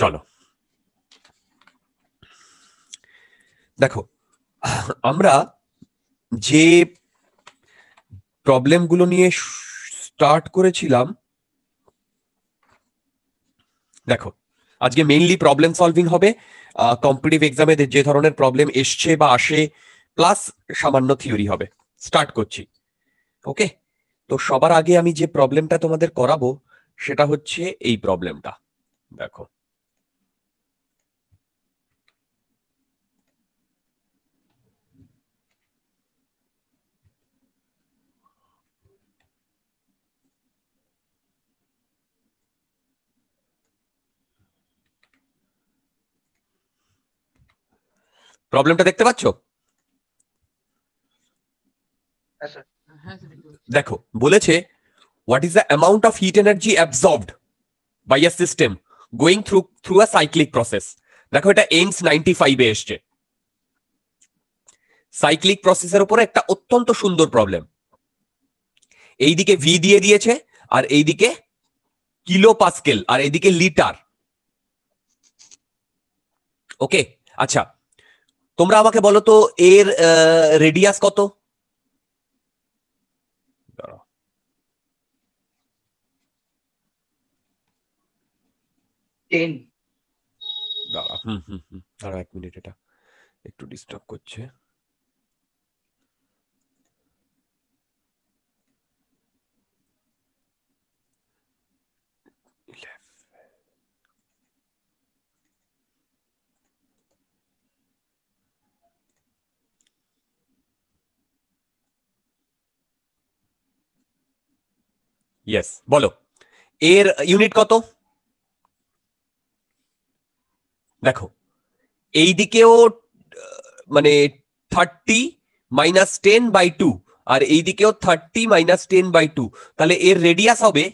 চলো দেখো আমরা যে প্রবলেমগুলো নিয়ে স্টার্ট করেছিলাম দেখো আজকে মেইনলি প্রবলেম সলভিং হবে কম্পিটিভ এক্সামে যে ধরনের প্রবলেম এসছে বা আসে প্লাস সামান্য থিওরি হবে স্টার্ট করছি ওকে তো সবার আগে আমি যে প্রবলেমটা তোমাদের করাবো সেটা হচ্ছে এই প্রবলেমটা দেখো প্রবলেমটা দেখতে পাচ্ছ দেখো বলেছে what is the amount of heat energy absorbed by a system going through through a cyclic process দেখো এটা এইমস নাইনটি ফাইভে এসছে সাইক্লিক প্রসেসের উপরে একটা অত্যন্ত সুন্দর প্রবলেম এইদিকে ভি দিয়ে দিয়েছে আর এইদিকে কিলো পাস্কেল আর এইদিকে লিটার ওকে আচ্ছা তোমরা আমাকে বলো তো এর রেডিয়াস কত দাঁড়া হুম হুম হুম দাঁড়া এক মিনিট এটা একটু ডিস্টার্ব করছে ইয়েস বলো এর ইউনিট কত দেখো এইদিকেও মানে thirty minus ten by two আর এইদিকেও thirty minus ten by two তাহলে এর রেডিয়াস হবে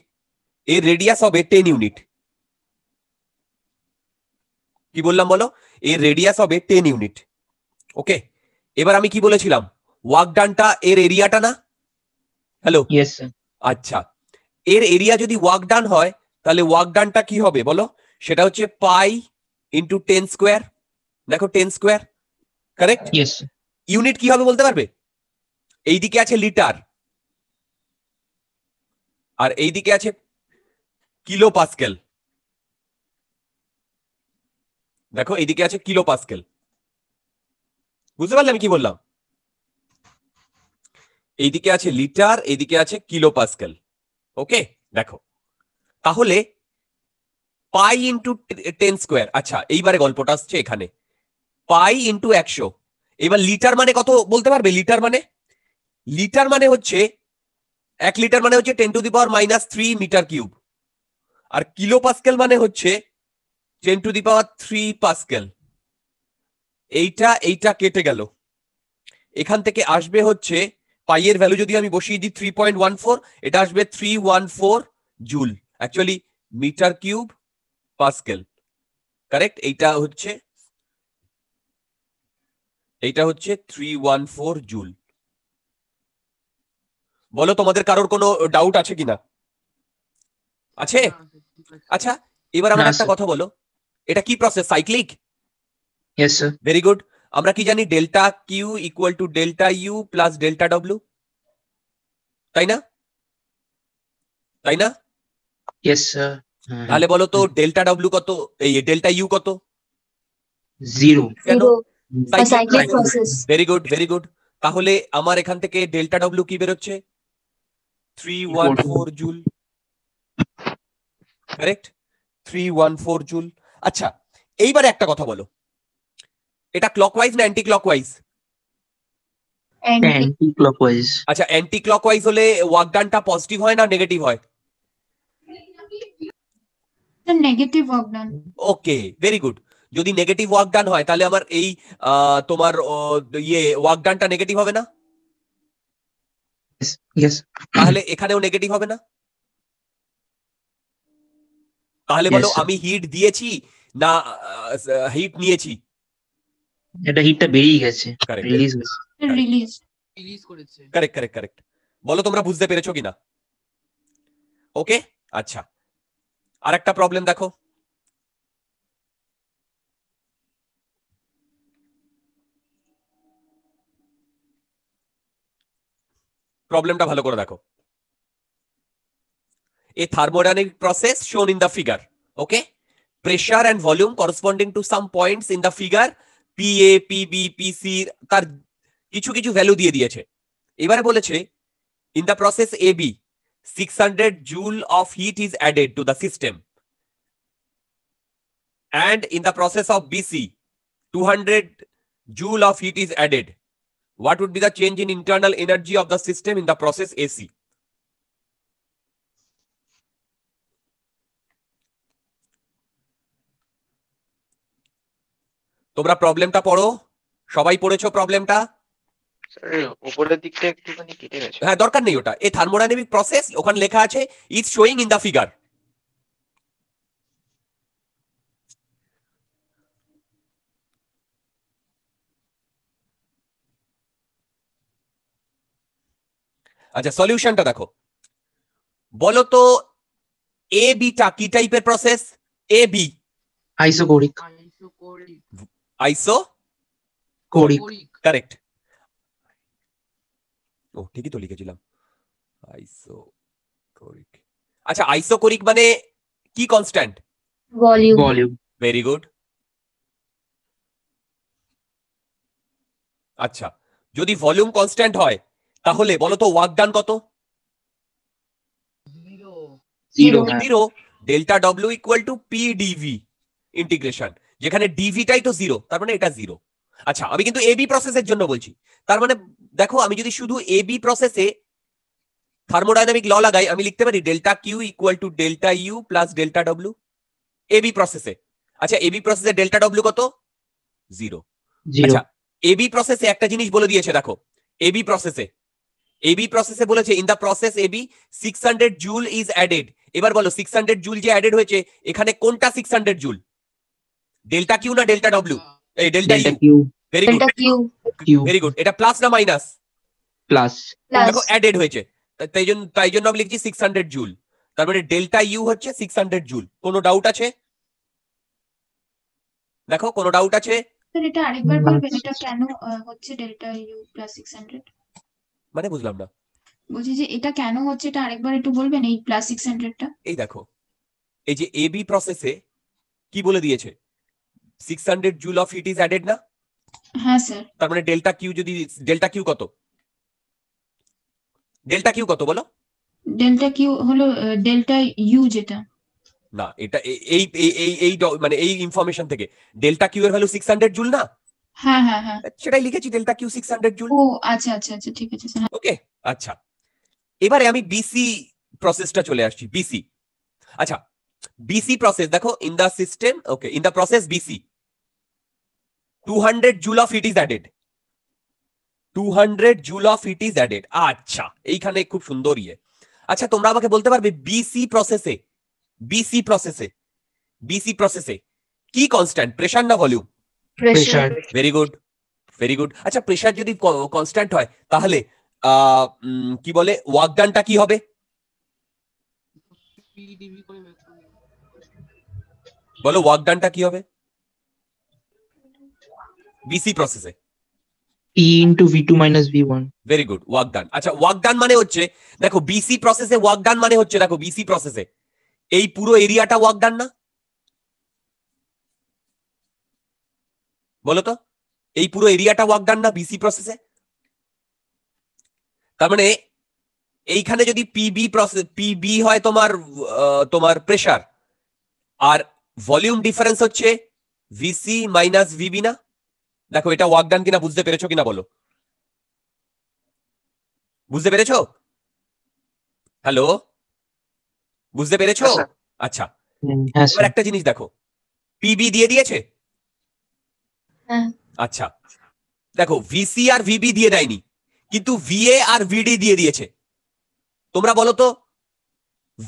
এর রেডিয়াস হবে টেন ইউনিট কি বললাম বলো এর রেডিয়াস হবে টেন ইউনিট ওকে এবার আমি কি বলেছিলাম ওয়ার্ক ডানটা এর এরিয়াটা না হ্যালো আচ্ছা এর এরিয়া যদি ওয়ার্ক ডান হয় তাহলে ওয়ার্ক ডানটা কি হবে বলো সেটা হচ্ছে পাই ইন্টু টেন স্কোয়ার দেখো টেন স্কোয়ার কারেক্ট ইউনিট কি হবে বলতে পারবে এইদিকে আছে লিটার আর এইদিকে আছে কিলো পাসকেল দেখো এইদিকে আছে কিলো পাসকেল বুঝতে পারলে আমি কি বললাম এইদিকে আছে লিটার এইদিকে আছে কিলো পাসকেল ওকে দেখো তাহলে পাই ইন্টু টেন স্কোয়ার আচ্ছা এইবারে গল্পটা আসছে এখানে পাই ইন্টু একশো এবার লিটার মানে কত বলতে পারবে লিটার মানে লিটার মানে হচ্ছে এক লিটার মানে হচ্ছে ten to the power minus three metre cube আর কিলো পাস্কেল মানে হচ্ছে ten to the power three pascal এইটা এইটা কেটে গেল এখান থেকে আসবে হচ্ছে পাই এর ভ্যালু যদি আমি বসিয়ে দিই থ্রি পয়েন্ট ওয়ান ফোর এটা আসবে three one four joule actually metre cube pascal correct এইটা হচ্ছে এইটা হচ্ছে থ্রি ওয়ান ফোর জুল বলো তোমাদের কারোর কোনো ডাউট আছে কিনা আছে আচ্ছা এবার আমার একটা কথা বলো এটা কি প্রসেস সাইক্লিক ভেরি গুড আমরা কি জানি delta Q equal to delta U plus delta W তাই না তাই না তাহলে বলো তো ডেল্টা ডব্লিউ কত এই ডেল্টা ইউ কত ভেরি গুড ভেরি গুড তাহলে আমার এখান থেকে ডেল্টা ডব্লিউ কি বেরোচ্ছে three one four joule correct three one four joule আচ্ছা এইবার একটা কথা বলো এটা ক্লকওয়াইজ না অ্যান্টি ক্লকওয়াইজ অ্যান্টি ক্লকওয়াইজ আচ্ছা অ্যান্টি ক্লকওয়াইজ হলে ওয়ার্ক ডানটা পজিটিভ হয় না নেগেটিভ হয় negative work done okay very good যদি নেগেটিভ ওয়ার্ক ডান হয় তাহলে আমার এই তোমার ইয়ে ওয়ার্ক ডানটা নেগেটিভ হবে না তাহলে এখানেও নেগেটিভ হবে না তাহলে বলো আমি হিট দিয়েছি না হিট নিয়েছি এটা হিটটা বেরিয়ে গেছে রিলিজ রিলিজ রিলিজ করেছে কারেক্ট কারেক্ট কারেক্ট বলো তোমরা বুঝতে পেরেছো কিনা ওকে আচ্ছা আরেকটা প্রবলেম দেখো প্রবলেমটা ভালো করে দেখো a thermodynamic process shown in the figure okay pressure and volume corresponding to some points in the figure P A P B তার কিছু কিছু ভ্যালু দিয়ে দিয়েছে এবারে বলেছে in the process A B six hundred joule of heat is added to the system and in the process of B C two hundred joule of heat is added what would be the change in internal energy of the system in the process A C তোমরা প্রবলেমটা পড়ো সবাই পড়েছো প্রবলেমটা উপরের হ্যাঁ দরকার নেই ওটা এই থার্মোডাইনামিক প্রসেস ওখানে লেখা আছে is showing in the figure আচ্ছা সলিউশনটা দেখো বলো তো এ বিটা কি টাইপের process A B isochoric isochoric correct ও ঠিকই তো লিখেছিলাম আইসো কোরিক আচ্ছা আইসো কোরিক মানে কি constant volume volume very good আচ্ছা যদি ভলিউম কনস্ট্যান্ট হয় তাহলে বলো তো ওয়াকডান কত zero zero delta W equal to P D V integration যেখানে ডিভিটাই তো জিরো তার মানে এটা জিরো আচ্ছা আমি কিন্তু এবি প্রসেসের জন্য বলছি তার মানে দেখো আমি যদি শুধু এবি প্রসেসে থার্মোডাইনামিক ল লাগাই আমি লিখতে পারি delta Q equal to delta U plus delta W A B প্রসেসে আচ্ছা এবি প্রসেসে ডেল্টা ডব্লু কত জিরো আচ্ছা এবি প্রসেসে একটা জিনিস বলে দিয়েছে দেখো এবি প্রসেসে এবি প্রসেসে বলেছে in the process A B six hundred joule is added এবার বলো সিক্স হান্ড্রেড জুল যে অ্যাডেড হয়েছে এখানে কোনটা six hundred joule delta Q না ডেল্টা ডব্লিউ এই delta Q very good Q very good এটা প্লাস না মাইনাস প্লাস দেখো অ্যাডেড হয়েছে তাই জন্য তাই জন্য আমি লিখছি সিক্স হান্ড্রেড জুল তারপরে ডেল্টা ইউ হচ্ছে সিক্স হান্ড্রেড জুল কোনো ডাউট আছে দেখো কোনো ডাউট আছে স্যার এটা আরেকবার বলবেন এটা কেন হচ্ছে ডেল্টা ইউ প্লাস সিক্স মানে বুঝলাম না বলছি যে এটা কেন হচ্ছে এটা আরেকবার একটু বলবেন এই প্লাস সিক্স টা এই দেখো এই যে এবি প্রসেসে কি বলে দিয়েছে six hundred joule of heat is added না হ্যাঁ স্যার তার মানে ডেল্টা কিউ যদি ডেল্টা কিউ কত ডেল্টা কিউ কত বলো ডেল্টা কিউ হলো ডেল্টা ইউ যেটা না এটা এই এই এই মানে এই ইনফরমেশন থেকে ডেল্টা কিউ এর ভ্যালু 600 জুল না হ্যাঁ হ্যাঁ হ্যাঁ সেটাই লিখেছি delta Q six hundred joule আচ্ছা আচ্ছা আচ্ছা ঠিক আছে ওকে আচ্ছা এবারে আমি বিসি প্রসেসটা চলে আসছি বিসি আচ্ছা বিসি প্রসেস দেখো in the system okay in the process B C 200 joule of heat is added 200 joule of heat is added আচ্ছা এইখানে খুব সুন্দর ইয়ে আচ্ছা তোমরা আমাকে বলতে পারবে বিসি প্রসেসে বিসি প্রসেসে বিসি প্রসেসে কি কনস্ট্যান্ট প্রেসার না volume pressure very good very good আচ্ছা প্রেসার যদি কনস্ট্যান্ট হয় তাহলে কি বলে ওয়ার্ক ডানটা কি হবে বলো ওয়ার্ক ডানটা কি হবে বিসি প্রসেসে e আচ্ছা, মানে হচ্ছে মানে এই পুরো এরিয়াটা ওয়ার্ক না এই পুরো এরিয়াটা ওয়ার্ক না বিসি প্রসেসে তার মানে এইখানে যদি পিবি প্রসেস পিবি হয় তোমার তোমার প্রেসার আর ভলিউম ডিফারেন্স হচ্ছে ভিসি মাইনাস ভিবি না দেখো এটা ওয়াকডান কিনা বুঝতে পেরেছো কিনা বলো বুঝতে পেরেছো হ্যালো বুঝতে পেরেছো হ্যাঁ, আচ্ছা হ্যাঁ, এবার একটা জিনিস দেখো পিবি দিয়ে দিয়েছে হ্যাঁ। আচ্ছা দেখো ভিসি আর ভিবি দিয়ে দেয়নি কিন্তু ভিএ আর ভিডি দিয়ে দিয়েছে তোমরা বলো তো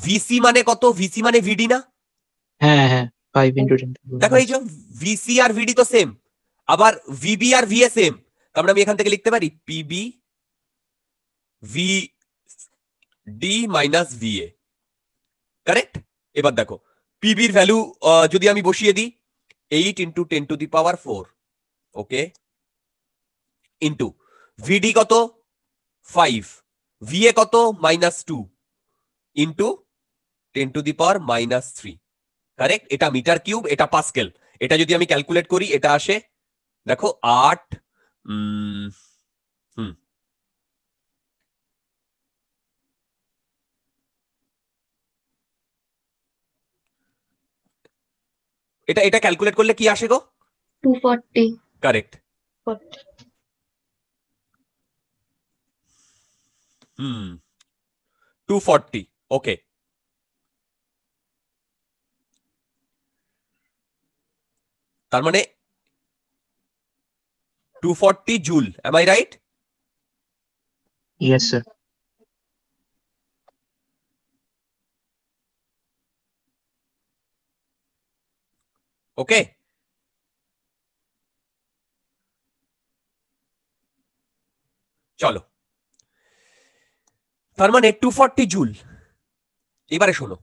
ভিসি মানে কত ভিসি মানে ভিডি না হ্যাঁ হ্যাঁ দেখো এই যে ভিসি আর ভিডি তো সেম আবার ভিবি আর ভিএসএম তারপরে আমি এখান থেকে লিখতে পারি P B V D minus V A correct এবার দেখো পিবির ভ্যালু যদি আমি বসিয়ে দিই eight into ten to the power four okay into V D কত ফাইভ ভিএ কত minus two into ten to the power minus three correct এটা মিটার কিউব এটা পাস্কেল এটা যদি আমি ক্যালকুলেট করি এটা আসে দেখো আট হুম এটা এটা ক্যালকুলেট করলে কি আসে গো two correct hmm two forty okay তার মানে 240 joule. Am I right? Yes, sir. Okay. চলো তার মানে টু ফর্টি জুল এবারে শোনো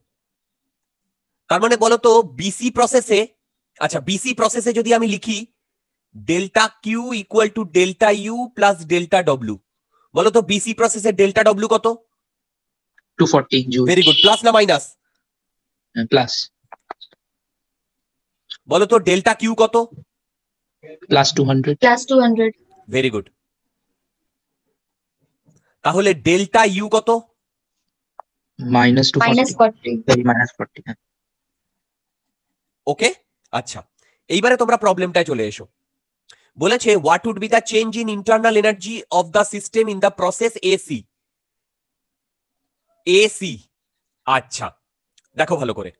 তার মানে বলো তো বিসি প্রসেসে আচ্ছা বিসি প্রসেসে যদি আমি লিখি delta Q equal to delta U plus delta W বলো তো বিসি প্রসেসের ডেল্টা ডব্লু কত two forty very good plus না মাইনাস প্লাস uh, বলো তো ডেল্টা কিউ কত plus two hundred plus two hundred very good তাহলে ডেল্টা ইউ কত minus two minus forty minus forty okay আচ্ছা এইবারে তোমরা প্রবলেমটায় চলে এসো বলেছে what would be the change in internal energy of the system in the process A C A C আচ্ছা দেখো ভালো করে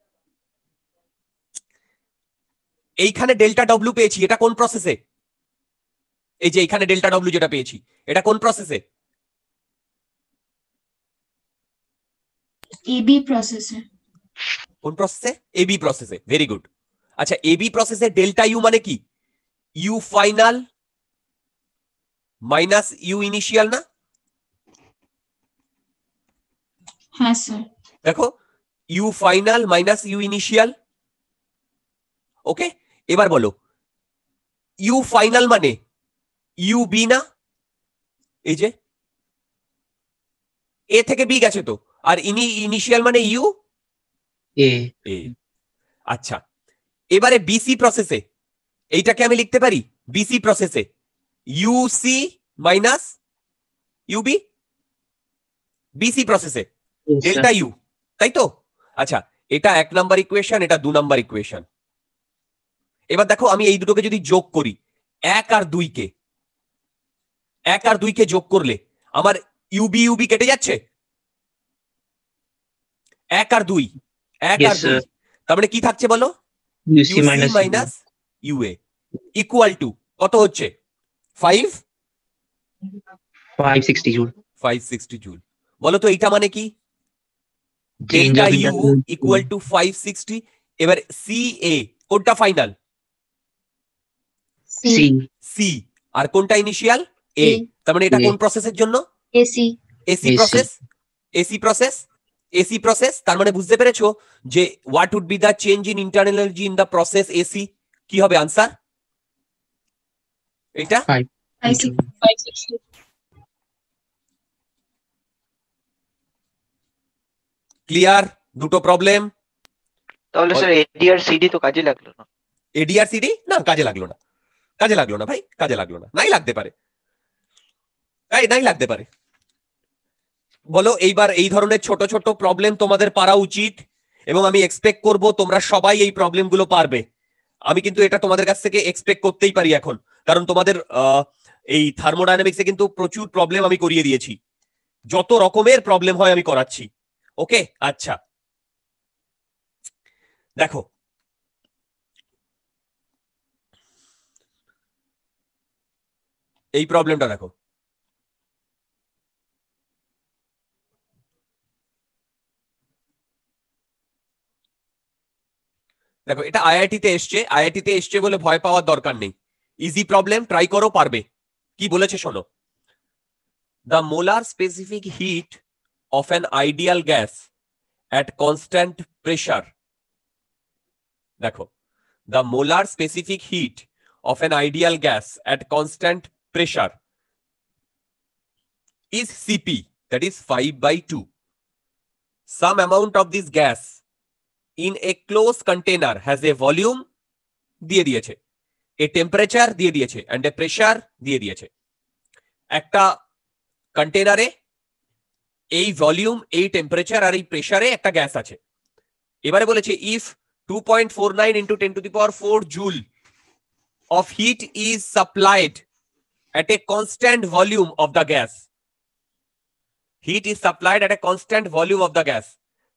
এইখানে ডেল্টা ডব্লিউ পেয়েছি এটা কোন প্রসেসে এই যে এইখানে ডেল্টা ডব্লিউ যেটা পেয়েছি এটা কোন প্রসেসে এবি প্রসেসে কোন প্রসেসে এবি প্রসেসে ভেরি গুড আচ্ছা এবি প্রসেসে ডেল্টা ইউ মানে কি U final minus U initial না হ্যাঁ, দেখো U final minus U initial okay এবার বলো ইউ ফাইনাল মানে ইউ বি না এই যে এ থেকে বি গেছে তো আর ইনি ইনিশিয়াল মানে ইউ এ আচ্ছা এবারে বিসি প্রসেসে এইটাকে আমি লিখতে পারি বিসি প্রসেসে ইউসি মাইনাস ইউবি বিসি প্রসেসে ডেল্টা ইউ তাই তো আচ্ছা এটা এক নাম্বার ইকুয়েশন এটা দু নাম্বার ইকুয়েশন এবার দেখো আমি এই দুটোকে যদি যোগ করি এক আর দুইকে এক আর দুইকে যোগ করলে আমার ইউবি ইউবি কেটে যাচ্ছে এক আর দুই এক আর দুই তার মানে কি থাকছে বলো মাইনাস ইউএ ইকুয়াল টু কত হচ্ছে five five sixty joule five sixty মানে কি delta U equal to five sixty এবার সি এ কোনটা ফাইনাল সি আর কোনটা ইনিশিয়াল এ তার মানে এটা কোন প্রসেসের জন্য A C A C process A C process A C process তার মানে বুঝতে পেরেছো যে what would be the change in internal energy in the process A C কি হবে আনসার এটা ক্লিয়ার দুটো প্রবলেম তাহলে স্যার এডিআর সিডি তো কাজে লাগলো না এডিআর সিডি না কাজে লাগলো না কাজে লাগলো না ভাই কাজে লাগলো না নাই লাগতে পারে তাই নাই লাগতে পারে বলো এইবার এই ধরনের ছোট ছোট প্রবলেম তোমাদের পারা উচিত এবং আমি এক্সপেক্ট করব তোমরা সবাই এই প্রবলেমগুলো পারবে আমি কিন্তু এটা তোমাদের কাছ থেকে এক্সপেক্ট করতেই পারি এখন কারণ তোমাদের এই থার্মোডাইনামিক্সে কিন্তু প্রচুর প্রবলেম আমি করিয়ে দিয়েছি যত রকমের প্রবলেম হয় আমি করাচ্ছি ওকে আচ্ছা দেখো এই প্রবলেমটা দেখো দেখো এটা আইআইটিতে এসছে আইআইটিতে এসছে বলে ভয় পাওয়ার দরকার নেই ইজি প্রবলেম ট্রাই করো পারবে কি বলেছে শোনো the molar specific heat of an ideal gas at constant pressure দেখো the molar specific heat of an ideal gas at constant pressure is C P that is five by two some amount of this gas in a close container has a volume দিয়ে দিয়েছে এ temperature দিয়ে দিয়েছে and a pressure দিয়ে দিয়েছে একটা কন্টেনারে এই volume এই টেম্পারেচার আর এই প্রেশারে একটা গ্যাস আছে এবারে বলেছে if two point four nine into ten to the power four joule of heat is supplied at a constant volume of the gas heat is supplied at a constant volume of the gas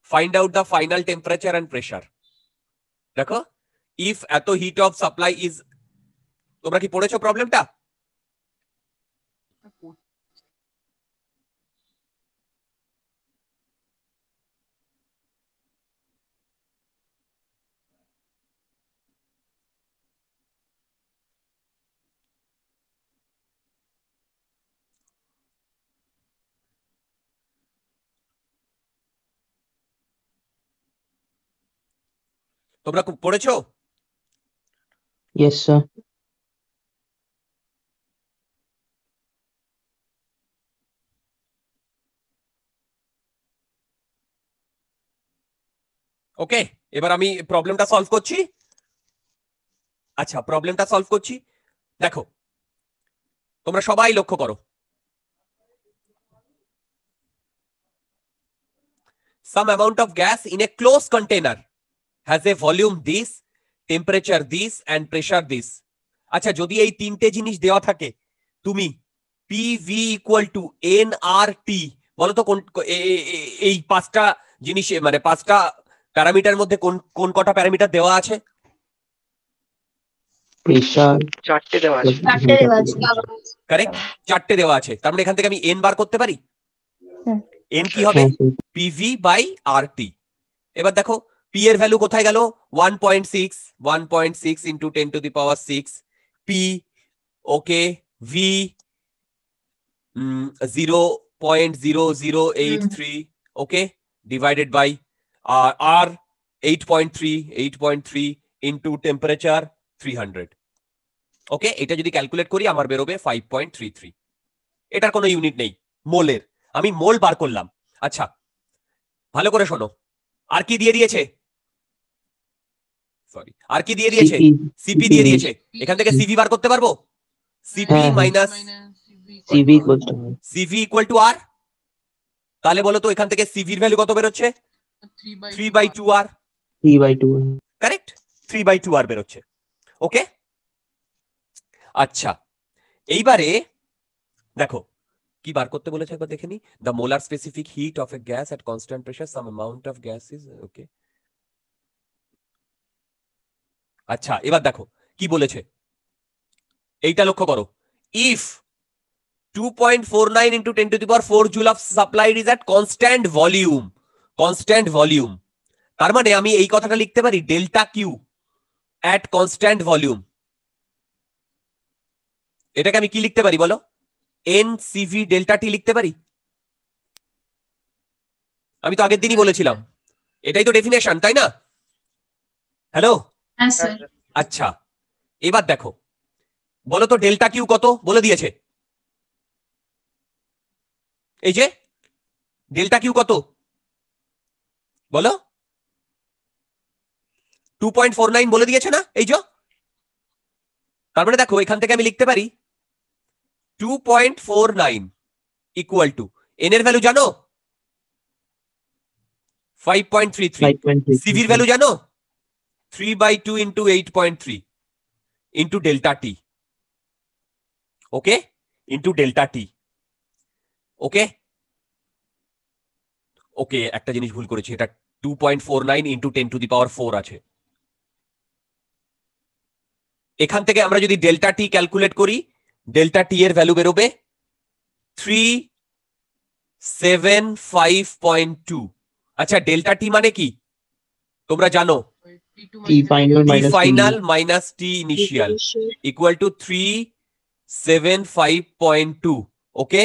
find out the final temperature and pressure দেখো if এত heat of supply is তোমরা কি পড়েছো প্রবলেমটা তোমরা খুব পড়েছো ওকে এবার আমি প্রবলেমটা সলভ করছি আচ্ছা প্রবলেমটা সলভ করছি দেখো তোমরা সবাই লক্ষ্য করো some amount of gas in a close container has a volume this temperature this and pressure this আচ্ছা যদি এই তিনটে জিনিস দেওয়া থাকে তুমি P V equal to N R T বলো তো কোন এই পাঁচটা জিনিস মানে পাঁচটা প্যারামিটার মধ্যে কোন কোন কটা প্যারামিটার দেওয়া আছে চারটে দেওয়া আছে চারটে দেওয়া আছে কারেক্ট চারটে দেওয়া আছে তার মানে এখান থেকে আমি এন বার করতে পারি এন হ্যাঁ। কি হবে পিভি বাই আর টি এবার দেখো পি এর ভ্যালু কোথায় গেল one point six one point six into ten to the power six P okay V zero point zero zero eight three okay divided by R R eight point three eight point three into temperature three hundred okay এটা যদি calculate করি আমার বেরোবে five point three three এটার কোনো unit নেই মোলের আমি মোল বার করলাম আচ্ছা ভালো করে শোনো আর কি দিয়ে দিয়েছে সরি আর কি দিয়ে দিয়েছে সিপি দিয়ে দিয়েছে এখান থেকে সিভি বার করতে পারবো CP minus CV equal to CV equal to R তাহলে বলো তো এখান থেকে সিভির ভ্যালু কত বের হচ্ছে 3 by 2 R 3 by 2 correct 3 by 2 R বের হচ্ছে ওকে আচ্ছা এইবারে দেখো কি বার করতে বলেছে একবার দেখে নি molar specific heat of a gas at constant pressure some amount of gas is okay আচ্ছা এবার দেখো কি বলেছে এইটা লক্ষ্য করো if two point four nine into ten to the power four joule of supplied is at constant volume constant volume তার মানে আমি এই কথাটা লিখতে পারি delta Q at constant volume এটাকে আমি কি লিখতে পারি বলো এন সিভি ডেল্টা টি লিখতে পারি আমি তো আগের দিনই বলেছিলাম এটাই তো ডেফিনেশন তাই না হ্যালো হ্যাঁ, আচ্ছা।, আচ্ছা এবার দেখো বলো তো ডেল্টা কিউ কত বলে দিয়েছে এই যে ডেল্টা কিউ কত বলো টু পয়েন্ট ফোর নাইন বলে দিয়েছে না এই যে তারপরে মানে দেখো এখান থেকে আমি লিখতে পারি two point four nine equal to N এর ভ্যালু জানো ফাইভ পয়েন্ট থ্রি থ্রি সিভির ভ্যালু জানো 3 by 2 into 8.3 into delta t. Okay? Into delta t. Okay? ওকে একটা জিনিস ভুল করেছি এটা two point four nine into ten to the power four আছে এখান থেকে আমরা যদি ডেল্টা টি ক্যালকুলেট করি ডেল্টা টি এর ভ্যালু বেরোবে three seven five point two আচ্ছা ডেল্টা টি মানে কি তোমরা জানো t final minus t final minus t initial equal to 375.2 ওকে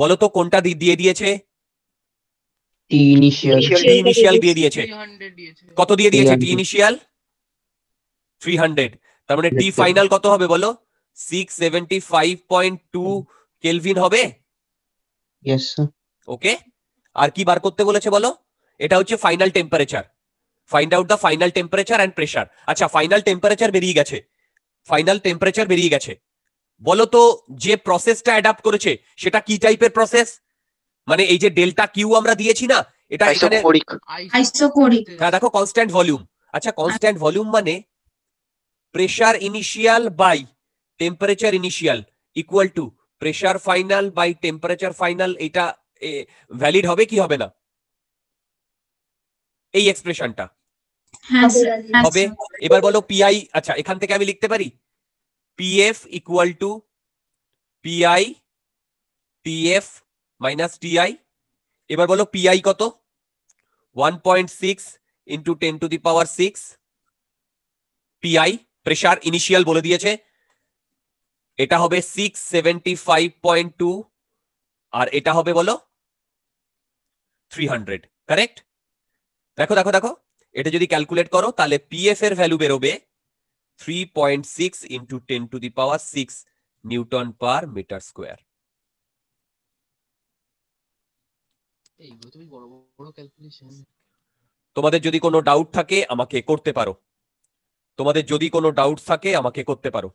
বলো তো কোনটা দিয়ে দিয়েছে টি ইনিশিয়াল টি ইনিশিয়াল দিয়ে দিয়েছে কত দিয়ে দিয়েছে টি ইনিশিয়াল 300 তার মানে টি ফাইনাল কত হবে বলো 675.2 কেলভিন হবে ইয়েস ওকে আর কি বার করতে বলেছে বলো এটা হচ্ছে final temperature find out the final temperature and pressure আচ্ছা ফাইনাল টেম্পারেচার বেরিয়ে গেছে ফাইনাল টেম্পারেচার বেরিয়ে গেছে বলো তো যে প্রসেসটা অ্যাডাপ্ট করেছে সেটা কি টাইপের প্রসেস মানে এই যে ডেল্টা কিউ আমরা দিয়েছি না এটা এখানে হ্যাঁ দেখো কনস্ট্যান্ট ভলিউম আচ্ছা কনস্ট্যান্ট ভলিউম মানে pressure initial by temperature initial equal to pressure final by temperature final এটা ভ্যালিড হবে কি হবে না এই এক্সপ্রেশনটা হ্যাঁ, হবে হ্যাঁ, এবার বলো পিআই আচ্ছা এখান থেকে আমি লিখতে পারি PF equal to PI PF minus TI এবার বলো পিআই কত one point six into ten to the power six PI pressure initial বলে দিয়েছে এটা হবে six seventy five point two আর এটা হবে বলো থ্রি হান্ড্রেড কারেক্ট দেখো দেখো দেখো এটা যদি ক্যালকুলেট করো তাহলে পিএফ এর ভ্যালু বেরোবে three point six into ten to the power six newton per metre square তোমাদের যদি কোনো ডাউট থাকে আমাকে করতে পারো তোমাদের যদি কোনো ডাউট থাকে আমাকে করতে পারো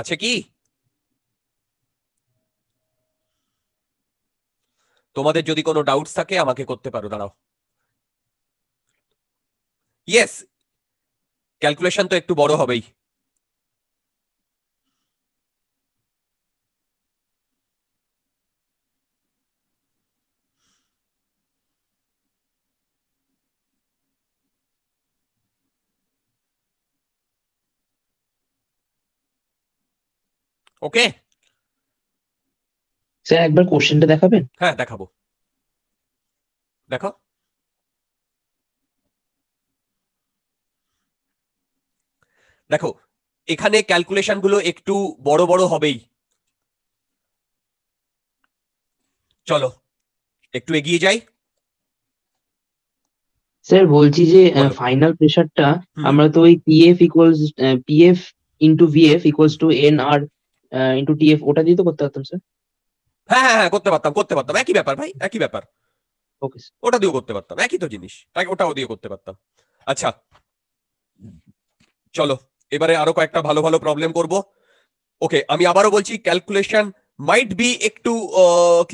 আছে কি তোমাদের যদি কোনো ডাউটস থাকে আমাকে করতে পারো দাঁড়াও ইয়েস ক্যালকুলেশন তো একটু বড় হবেই ওকে স্যার একবার কোশ্চেনটা দেখাবেন হ্যাঁ দেখাবো দেখো দেখো এখানে ক্যালকুলেশন গুলো একটু বড় বড় হবেই চলো একটু এগিয়ে যাই স্যার বলছি যে ফাইনাল প্রেসারটা আমরা তো ওই PF equals PF into VF equals to N R into TF ওটা দিয়ে তো করতে পারতাম স্যার হ্যাঁ হ্যাঁ হ্যাঁ করতে পারতাম করতে পারতাম একই ব্যাপার ভাই একই ব্যাপার ওকে ওটা দিয়েও করতে পারতাম একই তো জিনিস ওটাও দিয়ে করতে পারতাম আচ্ছা চলো এবারে আরো কয়েকটা ভালো ভালো প্রবলেম করব ওকে আমি আবারও বলছি ক্যালকুলেশন মাইট বি একটু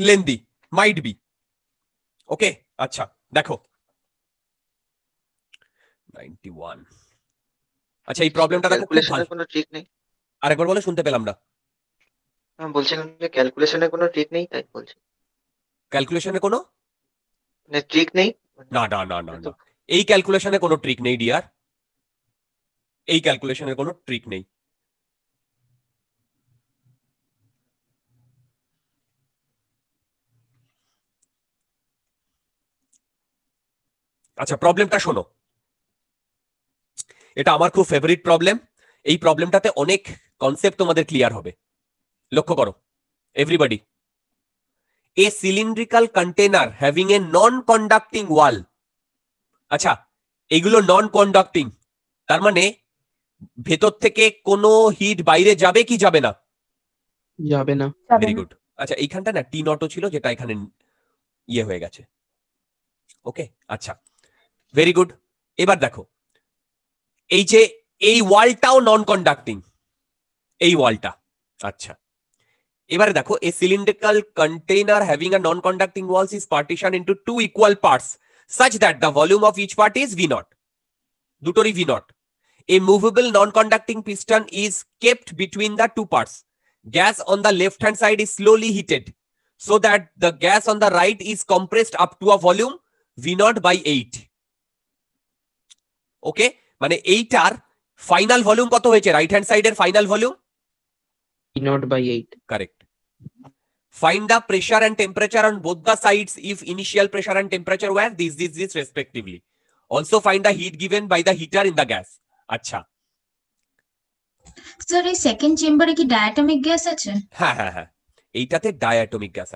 লেন্দি মাইট বি ওকে আচ্ছা দেখো নাইনটি ওয়ান আচ্ছা এই প্রবলেমটা দেখো আরেকবার বলে শুনতে পেলাম না আমি বলছিলাম যে ক্যালকুলেশনে কোনো ট্রিক নেই তাই বলছি ক্যালকুলেশনে কোনো মানে ট্রিক নেই না না না না এই ক্যালকুলেশনে কোনো ট্রিক নেই ডিয়ার এই ক্যালকুলেশনের কোনো ট্রিক নেই আচ্ছা প্রবলেমটা শোনো এটা আমার খুব ফেভারিট প্রবলেম এই প্রবলেমটাতে অনেক কনসেপ্ট তোমাদের ক্লিয়ার হবে লক্ষ্য করো everybody a cylindrical container having a non conducting wall আচ্ছা এগুলো নন কন্ডাক্টিং তার মানে ভেতর থেকে কোনো হিট বাইরে যাবে কি যাবে না যাবে না ভেরি গুড আচ্ছা এইখানটা না টি নটও ছিল যেটা এখানে ইয়ে হয়ে গেছে ওকে আচ্ছা ভেরি গুড এবার দেখো এই যে এই ওয়ালটাও নন কন্ডাক্টিং এই ওয়ালটা আচ্ছা এবারে দেখো a cylindrical container having a non conducting walls is partition into two equal parts such that the volume of each part is V naught দুটোরই V naught a movable non-conducting piston is kept between the two parts. Gas on the left hand side is slowly heated so that the gas on the right is compressed up to a volume V0 by 8. Okay, মানে এইটার final volume কত হয়েছে right hand সাইডের final volume E naught by 8. Correct. Find the pressure and temperature on both the sides if initial pressure and temperature were this, this, this respectively. Also find the heat given by the heater in the gas. Achha. Sir, এই second chamber কি diatomic gas? আছে হ্যাঁ হ্যাঁ হ্যাঁ এইটাতে diatomic gas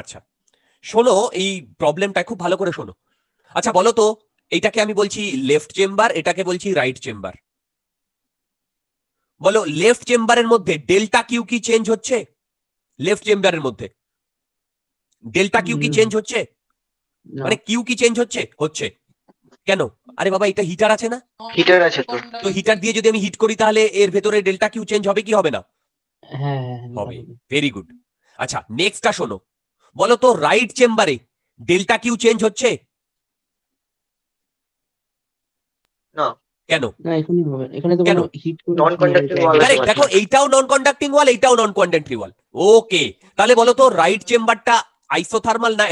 Achha. Shono, শোনো problem প্রবলেমটা খুব ভালো করে শোনো আচ্ছা বলো তো এটাকে আমি বলছি লেফট চেম্বার এটাকে বলছি রাইট চেম্বার বলো লেফট চেম্বারের মধ্যে ডেল্টা কিউ কি চেঞ্জ হচ্ছে লেফট চেম্বারের মধ্যে ডেল্টা কিউ কি চেঞ্জ হচ্ছে মানে কিউ কি চেঞ্জ হচ্ছে হচ্ছে কেন আরে বাবা এটা হিটার আছে না হিটার আছে তো হিটার দিয়ে যদি আমি হিট করি তাহলে এর ভেতরে ডেল্টা কিউ চেঞ্জ হবে কি হবে না হ্যাঁ, হ্যাঁ, হ্যাঁ, হবে ভেরি গুড আচ্ছা নেক্সটটা শোনো বলো তো রাইট চেম্বারে ডেল্টা কিউ চেঞ্জ হচ্ছে না কেন এখানে কেন নন নন ওকে তাহলে বলো তো রাইট চেম্বারটা আইসোথার্মাল না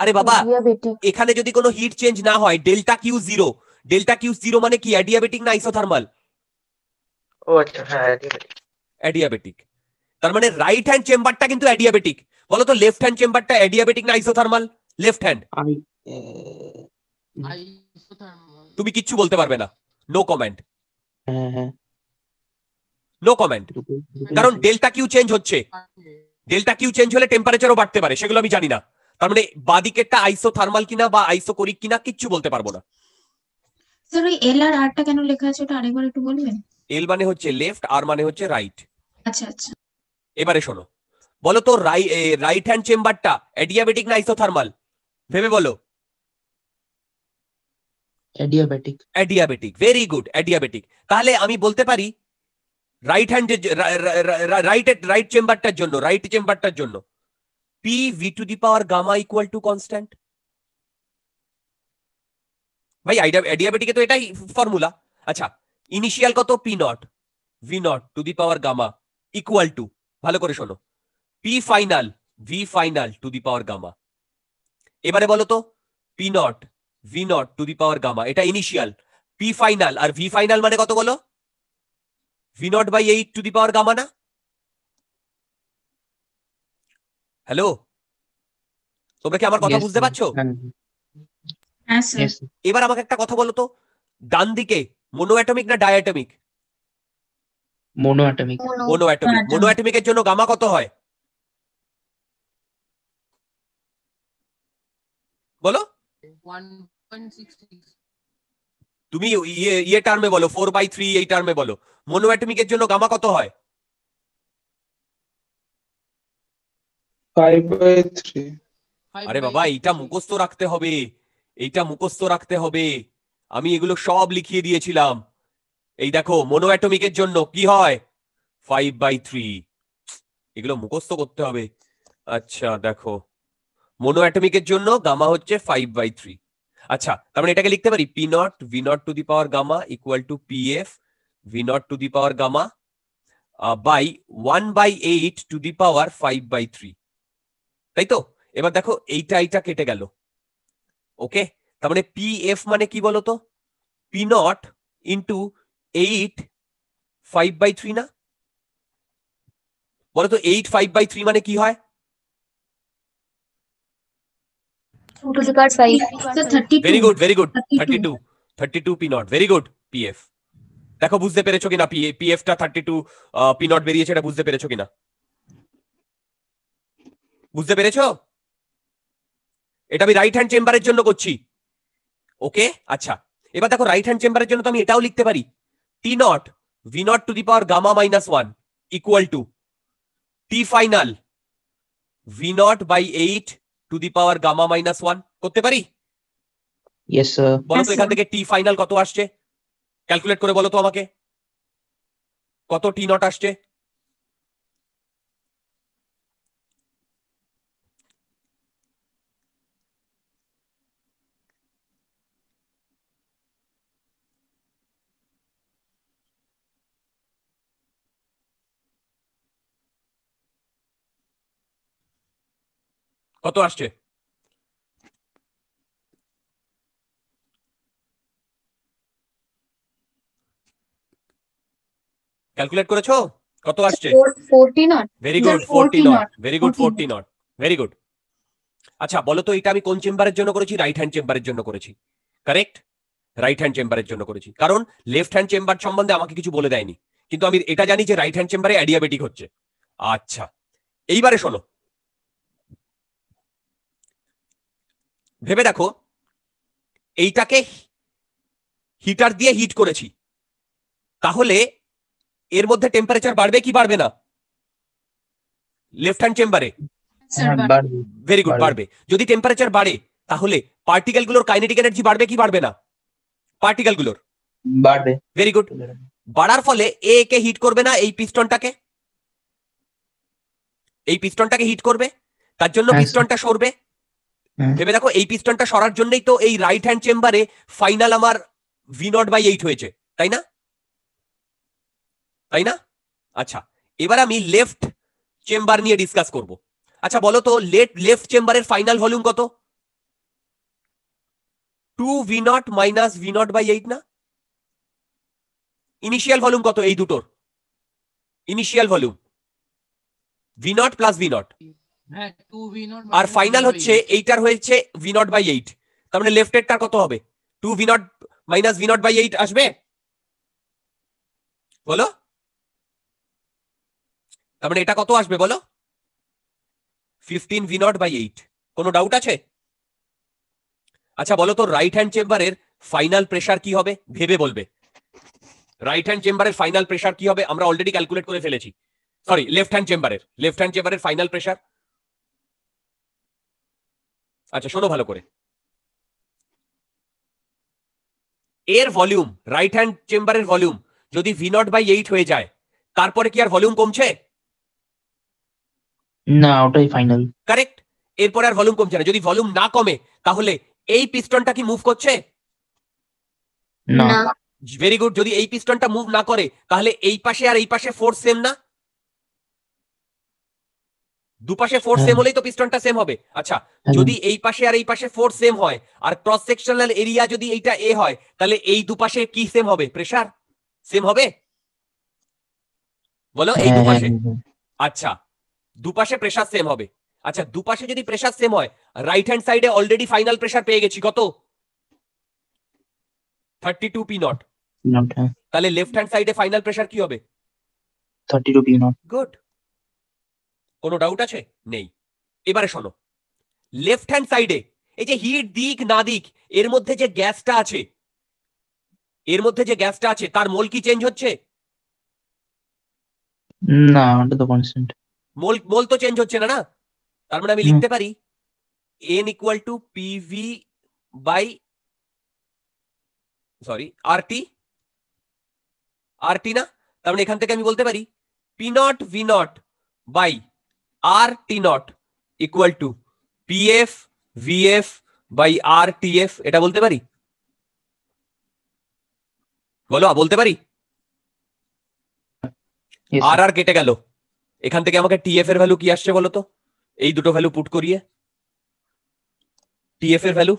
আরে বাবা এখানে যদি কোনো হিট চেঞ্জ না হয় delta Q zero delta Q zero মানে কি অ্যাডিয়াবেটিক আইসোথার্মাল ও আচ্ছা, হ্যাঁ, তার মানে রাইট হ্যান্ড চেম্বারটা কিন্তু অ্যাডিয়াবেটিক বলো তো লেফট হ্যান্ড চেম্বারটা অ্যাডিয়াবেটিক না আইসোথার্মাল লেফট হ্যান্ড তুমি কিচ্ছু বলতে পারবে না নো কমেন্ট নো কমেন্ট কারণ ডেল্টা কিউ চেঞ্জ হচ্ছে ডেল্টা কিউ চেঞ্জ হলে টেম্পারেচারও বাড়তে পারে সেগুলো আমি জানি না তার মানে বাদিকেরটা আইসো থার্মাল কিনা বা আইসো করিক কিনা কিচ্ছু বলতে পারবো না স্যার ওই এল আর আরটা কেন লেখা আছে ওটা আরেকবার একটু বলবেন এল মানে হচ্ছে লেফট আর মানে হচ্ছে রাইট আচ্ছা আচ্ছা এবারে শোনো বলো তো রাই রাইট হ্যান্ড চেম্বারটা অ্যাডিয়াবেটিক না আইসোথার্মাল ভেবে বলো adiabatic adiabatic very good adiabatic তাহলে আমি বলতে পারি রাইট হ্যান্ড রাইট রাইট চেম্বারটার জন্য রাইট চেম্বারটার জন্য P V to the power gamma equal to constant ভাই অ্যাডিয়াবেটিকে তো এটাই ফর্মুলা আচ্ছা ইনিশিয়াল কত P naught V naught to the power gamma equal to ভালো করে শোনো P final V final to the power gamma এবারে বলো তো P naught V naught to the power gamma এটা ইনিশিয়াল পি ফাইনাল আর ভি ফাইনাল মানে কত বলো V naught by eight to the power gamma না হ্যালো তোমরা কি আমার কথা বুঝতে পারছো এবার আমাকে একটা কথা বলো তো ডান দিকে মোনোঅ্যাটমিক না diatomic monoatomic monoatomic mono জন্য গামা কত হয় বলো তুমি ইয়ে ইয়ে টার্মে বলো ফোর বাই থ্রি এই টার্মে বলো মোনো অ্যাটমিকের জন্য গামা কত হয় আরে বাবা এইটা মুখস্থ রাখতে হবে এইটা মুখস্থ রাখতে হবে আমি এগুলো সব লিখিয়ে দিয়েছিলাম এই দেখো এর জন্য কি হয় ফাইভ বাই থ্রি এগুলো মুখস্থ করতে হবে আচ্ছা দেখো এর জন্য গামা হচ্ছে ফাইভ বাই থ্রি আচ্ছা তার মানে এটাকে লিখতে পারি P naught V naught to the power gamma equal to P F V naught to the power gamma by one by eight to the power five by three তাই তো এবার দেখো এইটা এইটা কেটে গেল ওকে তার মানে পি এফ মানে কি বলতো P naught into eight five by three না বলতো এইট ফাইভ বাই থ্রি মানে কি হয় very good very good thirty two thirty two P naught very good PF দেখো বুঝতে পেরেছো কিনা পিএফটা থার্টি টু পি নট বেরিয়েছে এটা বুঝতে পেরেছো কিনা বুঝতে পেরেছো এটা আমি রাইট হ্যান্ড চেম্বারের জন্য করছি ওকে আচ্ছা এবার দেখো রাইট হ্যান্ড চেম্বারের জন্য তো আমি এটাও লিখতে পারি T naught, V naught to the power gamma minus 1 equal to T final V naught by 8 to the power gamma minus 1 করতে পারি ইয়েস স্যার বলো তো এখান থেকে টি ফাইনাল কত আসছে ক্যালকুলেট করে বলো তো আমাকে কত টি নট আসছে কত আসছে ক্যালকুলেট করেছো কত আসছে very good forty naught very good forty naught very good আচ্ছা বলো তো এটা আমি কোন চেম্বারের জন্য করেছি রাইট হ্যান্ড চেম্বারের জন্য করেছি কারেক্ট রাইট হ্যান্ড চেম্বারের জন্য করেছি কারণ লেফট হ্যান্ড চেম্বার সম্বন্ধে আমাকে কিছু বলে দেয়নি কিন্তু আমি এটা জানি যে রাইট হ্যান্ড চেম্বারে অ্যাডিয়াবেটিক হচ্ছে আচ্ছা এইবারে শোনো ভেবে দেখো এইটাকে হিটার দিয়ে হিট করেছি তাহলে এর মধ্যে টেম্পারেচার বাড়বে কি বাড়বে না লেফট হ্যান্ড চেম্বারে ভেরি গুড বাড়বে যদি টেম্পারেচার বাড়ে তাহলে পার্টিকেল গুলোর কাইনেটিক এনার্জি বাড়বে কি বাড়বে না পার্টিকেল গুলোর বাড়বে ভেরি গুড বাড়ার ফলে এ কে হিট করবে না এই পিস্টনটাকে এই পিস্টনটাকে হিট করবে তার জন্য পিস্টনটা হ্যাঁ, সরবে ভেবে দেখো এই পিস্টনটা সরার জন্যই তো এই রাইট হ্যান্ড চেম্বারে ফাইনাল আমার ভি নট বাই এইট হয়েছে তাই না তাই না আচ্ছা এবার আমি লেফট চেম্বার নিয়ে ডিসকাস করব আচ্ছা বলো তো লেট লেফট চেম্বারের ফাইনাল ভলিউম কত two V naught minus V naught by eight না ইনিশিয়াল ভলিউম কত এই দুটোর initial volume V naught plus V naught হ্যাঁ, আর ফাইনাল হচ্ছে এইটার হয়েছে ভি নট বাই এইট তার মানে লেফট এরটার কত হবে two V naught minus V naught by eight আসবে বলো তার মানে এটা কত আসবে বলো fifteen V naught by eight কোনো ডাউট আছে আচ্ছা বলো তো রাইট হ্যান্ড চেম্বারের ফাইনাল প্রেশার কি হবে ভেবে বলবে রাইট হ্যান্ড চেম্বারের ফাইনাল প্রেশার কি হবে আমরা অলরেডি ক্যালকুলেট করে ফেলেছি সরি লেফট হ্যান্ড চেম্বারের লেফট হ্যান্ড চেম্বারের ফাইনাল প্রেশার আচ্ছা শোনো ভালো করে এর ভলিউম রাইট হ্যান্ড চেম্বারের ভলিউম যদি ভি নট বাই এইট হয়ে যায় তারপরে কি আর ভলিউম কমছে না ওটাই ফাইনাল কারেক্ট এরপরে আর ভলিউম কমছে না যদি ভলিউম না কমে তাহলে এই পিস্টনটা কি মুভ করছে না ভেরি গুড যদি এই পিস্টনটা মুভ না করে তাহলে এই পাশে আর এই পাশে ফোর্স সেম না দুপাশে ফোর সেম হ্যাঁ। হলেই তো পিস্টনটা সেম হবে আচ্ছা হ্যাঁ। যদি এই পাশে আর এই পাশে ফোর সেম হয় আর ক্রস সেকশনাল এরিয়া যদি এইটা এ হয় তাহলে এই দুপাশে কি সেম হবে প্রেসার সেম হবে বলো এই হ্যাঁ, দুপাশে আচ্ছা দুপাশে প্রেসার সেম হবে আচ্ছা দুপাশে যদি প্রেসার সেম হয় রাইট হ্যান্ড সাইডে অলরেডি ফাইনাল প্রেসার পেয়ে গেছি কত থার্টি টু পি নট তাহলে লেফট হ্যান্ড সাইডে ফাইনাল প্রেসার কি হবে thirty two P naught good কোনো ডাউট আছে নেই এবারে শোনো লেফট হ্যান্ড সাইডে এই যে হিট দিক না দিক এর মধ্যে যে গ্যাসটা আছে এর মধ্যে যে গ্যাসটা আছে তার মোল কি চেঞ্জ হচ্ছে না ওটা তো কনস্ট্যান্ট মোল মোল তো চেঞ্জ হচ্ছে না না তার মানে আমি লিখতে পারি N equal to PV by sorry RT RT না তার মানে এখান থেকে আমি বলতে পারি P naught V naught by RT naught equal to PF VF by RTF এটা বলতে পারি বলো বলতে পারি আর আর কেটে গেল এখান থেকে আমাকে টিএফ এর ভ্যালু কি আসছে বলো তো এই দুটো ভ্যালু পুট করিয়ে টিএফ এর ভ্যালু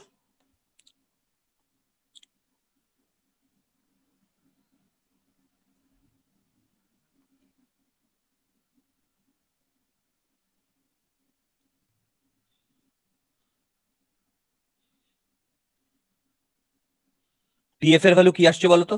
পিএফ এর ভ্যালু কি আসছে বলতো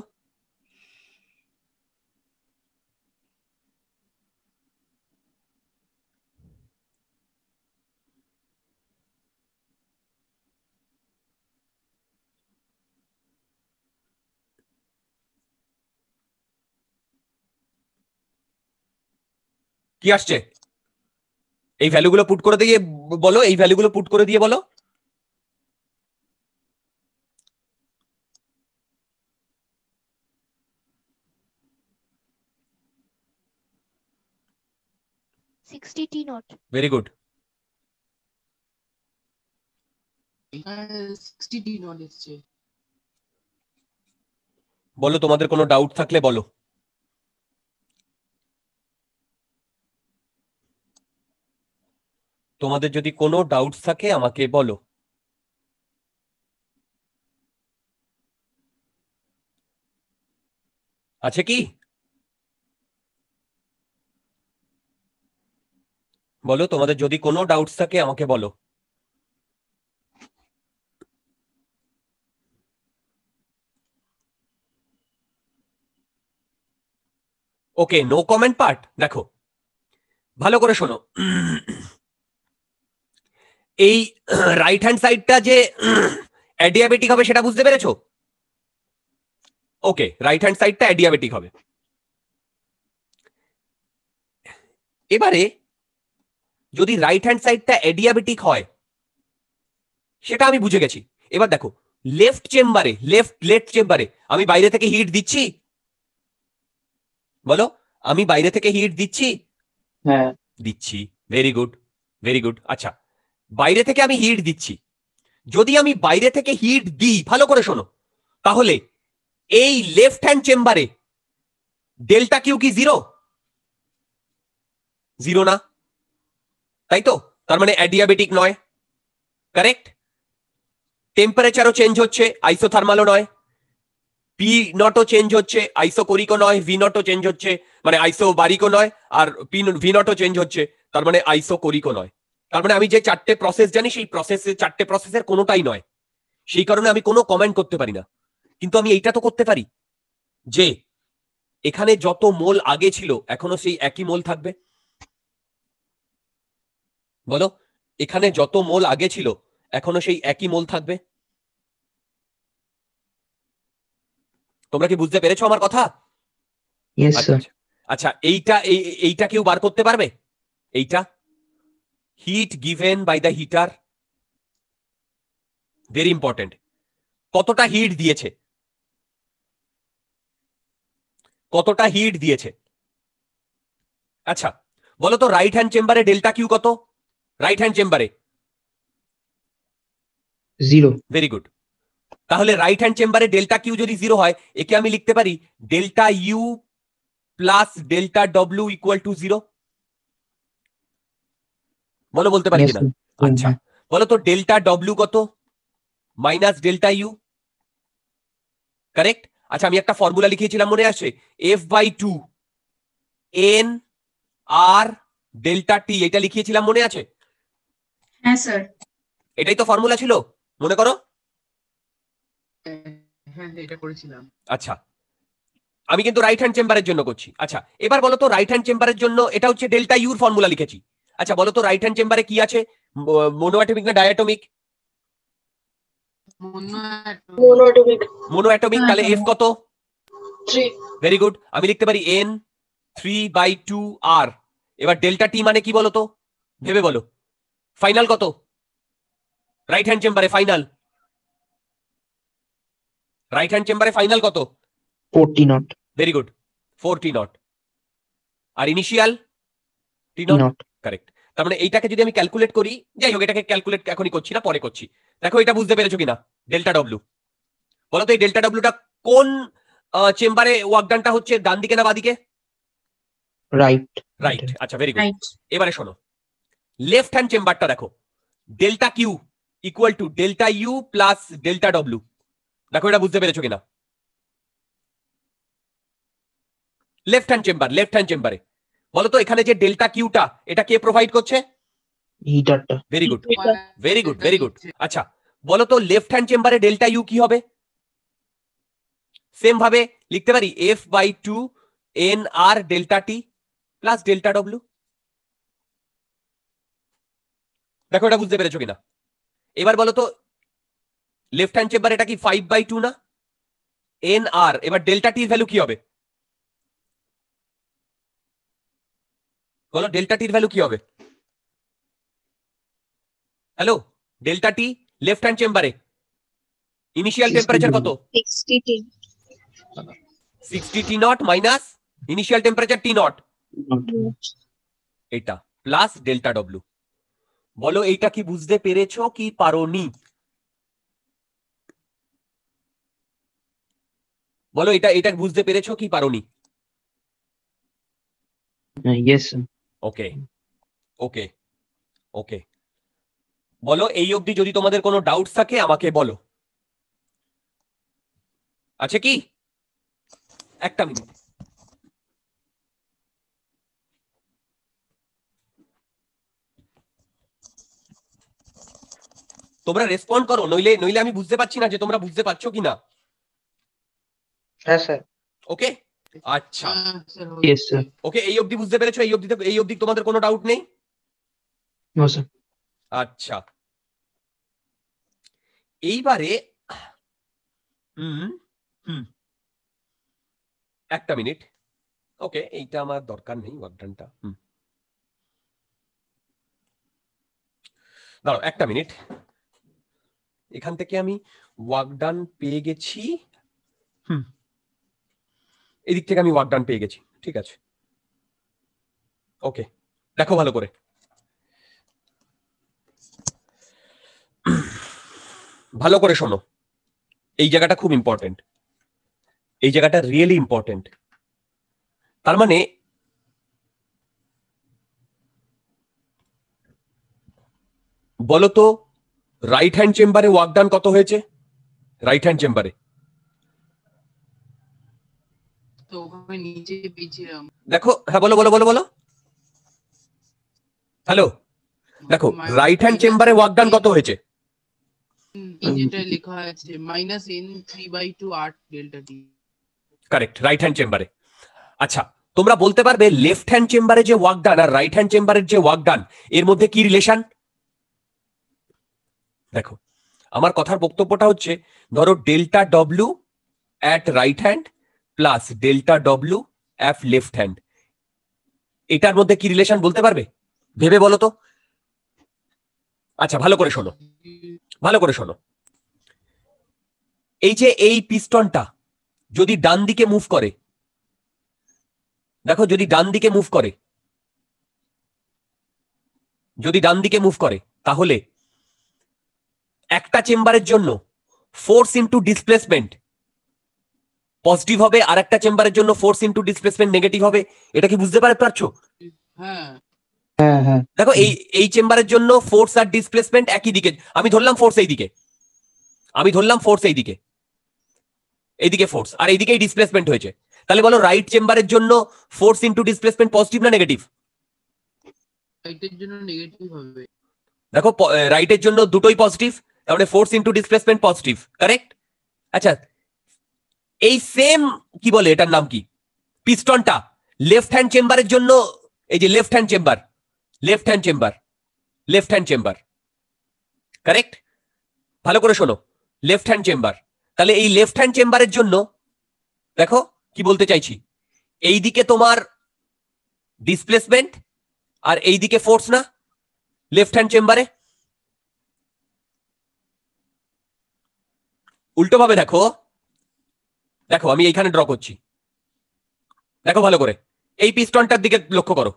কি আসছে এই ভ্যালুগুলো পুট করে দিয়ে বলো এই ভ্যালুগুলো পুট করে দিয়ে বলো 60 T naught. Very good. বলো তোমাদের কোনো ডাউট থাকলে বলো তোমাদের যদি কোনো ডাউট থাকে আমাকে বলো আছে কি বলো তোমাদের যদি কোনো ডাউটস থাকে আমাকে বলো ওকে নো কমেন্ট পার্ট দেখো ভালো করে শোনো এই রাইট হ্যান্ড সাইডটা যে অ্যাডিয়াবেটিক হবে সেটা বুঝতে পেরেছো ওকে রাইট হ্যান্ড সাইডটা অ্যাডিয়াবেটিক হবে এবারে যদি রাইট হ্যান্ড সাইডটা এডিয়াবেটিক হয় সেটা আমি বুঝে গেছি এবার দেখো লেফট চেম্বারে লেফট লেফট চেম্বারে আমি বাইরে থেকে হিট দিচ্ছি বলো আমি বাইরে থেকে হিট দিচ্ছি হ্যাঁ দিচ্ছি ভেরি গুড ভেরি গুড আচ্ছা বাইরে থেকে আমি হিট দিচ্ছি যদি আমি বাইরে থেকে হিট দিই ভালো করে শোনো তাহলে এই লেফট হ্যান্ড চেম্বারে ডেল্টা কিউ কি জিরো জিরো না তাই তো তার মানে অ্যাডিয়াবেটিক নয় কারেক্ট টেম্পারেচারও চেঞ্জ হচ্ছে আইসোথার্মালও নয় পি নটও চেঞ্জ হচ্ছে আইসো করিকো নয় ভি নটও চেঞ্জ হচ্ছে মানে আইসো বারিকও নয় আর পি ভি নটও চেঞ্জ হচ্ছে তার মানে আইসো করিকো নয় তার মানে আমি যে চারটে প্রসেস জানি সেই প্রসেসে চারটে প্রসেসের কোনোটাই নয় সেই কারণে আমি কোনো কমেন্ট করতে পারি না কিন্তু আমি এইটা তো করতে পারি যে এখানে যত মোল আগে ছিল এখনো সেই একই মোল থাকবে বলো এখানে যত মোল আগে ছিল এখনো সেই একই মোল থাকবে তোমরা কি বুঝতে পেরেছো আমার কথা আচ্ছা, আচ্ছা এইটা এইটা কেউ বার করতে পারবে এইটা heat given by the heater very important কতটা হিট দিয়েছে কতটা হিট দিয়েছে আচ্ছা বলো তো রাইট হ্যান্ড চেম্বারে ডেল্টা কিউ কত রাইট হ্যান্ড চেম্বারে জিরো ভেরি গুড তাহলে রাইট হ্যান্ড চেম্বারে ডেল্টা কিউ যদি জিরো হয় একে আমি লিখতে পারি delta U plus delta W equal to zero বলো বলতে পারি কিনা আচ্ছা বলো তো ডেল্টা ডব্লিউ কত মাইনাস ডেল্টা ইউ কারেক্ট আচ্ছা আমি একটা ফর্মুলা লিখিয়েছিলাম মনে আছে F by two N R delta T এটা লিখিয়েছিলাম মনে আছে হ্যাঁ স্যার এটাই তো ফর্মুলা ছিল মনে করো হ্যাঁ, আচ্ছা আমি কিন্তু রাইট হ্যান্ড চেম্বারের জন্য করছি আচ্ছা এবার বলতো রাইট হ্যান্ড চেম্বারের জন্য এটা হচ্ছে ডেল্টা ইউর ফর্মুলা লিখেছি আচ্ছা বলতো রাইট হ্যান্ড চেম্বারে কি আছে মোনোঅ্যাটমিক না ডায়াটমিক মোনোঅ্যাটমিক তাহলে এফ কত ভেরি গুড আমি লিখতে পারি N three by two R এবার ডেল্টা টি মানে কি বলো তো ভেবে বলো ফাইনাল কত রাইট হ্যান্ড চেম্বারে ফাইনাল রাইট হ্যান্ড চেম্বারে ফাইনাল কত forty naught very good forty naught আর ইনিশিয়াল টি নট কারেক্ট তার মানে এইটাকে যদি আমি ক্যালকুলেট করি যাই হোক এটাকে ক্যালকুলেট এখনই করছি না পরে করছি দেখো এটা বুঝতে পেরেছো কিনা ডেল্টা ডব্লিউ বলো তো এই ডেল্টা ডব্লিউটা কোন চেম্বারে ওয়ার্কডানটা হচ্ছে ডান দিকে না বাদিকে রাইট রাইট আচ্ছা ভেরি গুড এবারে শোনো লেফট হ্যান্ড চেম্বারটা দেখো delta Q equal to delta U plus delta W দেখো এটা বুঝতে পেরেছো কিনা left hand chamber left hand চেম্বারে বলতো এখানে যে ডেল্টা কিউটা এটা কে প্রোভাইড করছে হিটারটা very good very good very good আচ্ছা বলো তো লেফট হ্যান্ড চেম্বারে ডেল্টা ইউ কি হবে সেম ভাবে লিখতে পারি F by two N R delta T plus delta W দেখো এটা বুঝতে পেরেছো কিনা এবার বলো তো লেফট হ্যান্ড চেম্বার এটা কি ফাইভ বাই টু না এন আর এবার ডেল্টা টির ভ্যালু কি হবে বলো ডেল্টা টির ভ্যালু কি হবে hello delta T left hand চেম্বারে ইনিশিয়াল টেম্পারেচার কত sixty T T nought minus initial temperature T nought এটা প্লাস ডেল্টা ডব্লিউ বলো এইটা কি বুঝতে পেরেছ কি নি বলো এটা এটা বুঝতে পেরেছো কি পারোনি ইয়েস ওকে ওকে ওকে বলো এই অবধি যদি তোমাদের কোনো ডাউট থাকে আমাকে বলো আছে কি একটা মিনিট তোমরা রেসপন্ড করো নইলে নইলে আমি বুঝতে পারছি না যে তোমরা বুঝতে পারছো কি না হ্যাঁ স্যার ওকে আচ্ছা ওকে হ্যাঁ, এই অবধি বুঝতে পেরেছো এই অবধি এই অবধি তোমাদের কোনো ডাউট নেই আচ্ছা এইবারে হুম হুম একটা মিনিট ওকে এইটা আমার দরকার নেই ওয়াকডানটা হুম দাঁড়াও একটা মিনিট এখান থেকে আমি ওয়ার্ক ডান পেয়ে গেছি হুম এদিক থেকে আমি ওয়ার্ক ডান পেয়ে গেছি ঠিক আছে ওকে দেখো ভালো করে ভালো করে শোনো এই জায়গাটা খুব ইম্পর্টেন্ট এই জায়গাটা রিয়েলি ইম্পর্টেন্ট তার মানে বলতো রাইট হ্যান্ড চেম্বারে ডান কত হয়েছে রাইট হ্যান্ড চেম্বারে দেখো হ্যাঁ বলো বলো বলো বলো হ্যালো দেখো রাইট হ্যান্ড চেম্বারে ডান কত হয়েছে hmm, লেখা আছে minus N three by two correct right hand চেম্বারে আচ্ছা তোমরা বলতে পারবে লেফট হ্যান্ড চেম্বারে যে ডান আর রাইট হ্যান্ড চেম্বারের যে ডান এর মধ্যে কি রিলেশন দেখো আমার কথার বক্তব্যটা হচ্ছে ধরো delta W at right hand plus delta W at left hand এটার মধ্যে কি রিলেশন বলতে পারবে ভেবে বলো তো আচ্ছা ভালো করে শোনো ভালো করে শোনো এই যে এই পিস্টনটা যদি ডান দিকে মুভ করে দেখো যদি ডান দিকে মুভ করে যদি ডান দিকে মুভ করে তাহলে একটা চেম্বারের জন্য ফোর্স ইন্টু ডিসপ্লেসমেন্ট পজিটিভ হবে আর একটা চেম্বারের জন্য ফোর্স ইন্টু ডিসপ্লেসমেন্ট নেগেটিভ হবে এটা কি বুঝতে পারে পারছো হ্যাঁ। হ্যাঁ, হ্যাঁ। দেখো এই এই চেম্বারের জন্য ফোর্স আর ডিসপ্লেসমেন্ট একই দিকে আমি ধরলাম ফোর্স এই দিকে আমি ধরলাম ফোর্স এই দিকে এইদিকে ফোর্স আর এইদিকেই ডিসপ্লেসমেন্ট হয়েছে তাহলে বলো রাইট চেম্বারের জন্য ফোর্স ইন্টু ডিসপ্লেসমেন্ট পজিটিভ না নেগেটিভ রাইটের জন্য নেগেটিভ হবে দেখো রাইটের জন্য দুটোই পজিটিভ তাহলে force into displacement positive correct আচ্ছা এই সেম কি বলে এটার নাম কি পিস্টনটা লেফট হ্যান্ড চেম্বারের জন্য এই যে left hand chamber left hand chamber left hand chamber correct ভালো করে শোনো লেফট হ্যান্ড চেম্বার তাহলে এই লেফট হ্যান্ড চেম্বারের জন্য দেখো কি বলতে চাইছি এইদিকে তোমার ডিসপ্লেসমেন্ট আর এইদিকে ফোর্স না লেফট হ্যান্ড চেম্বারে উল্টো ভাবে দেখো দেখো আমি এইখানে ড্র করছি দেখো ভালো করে এই পিস্টনটার দিকে লক্ষ্য করো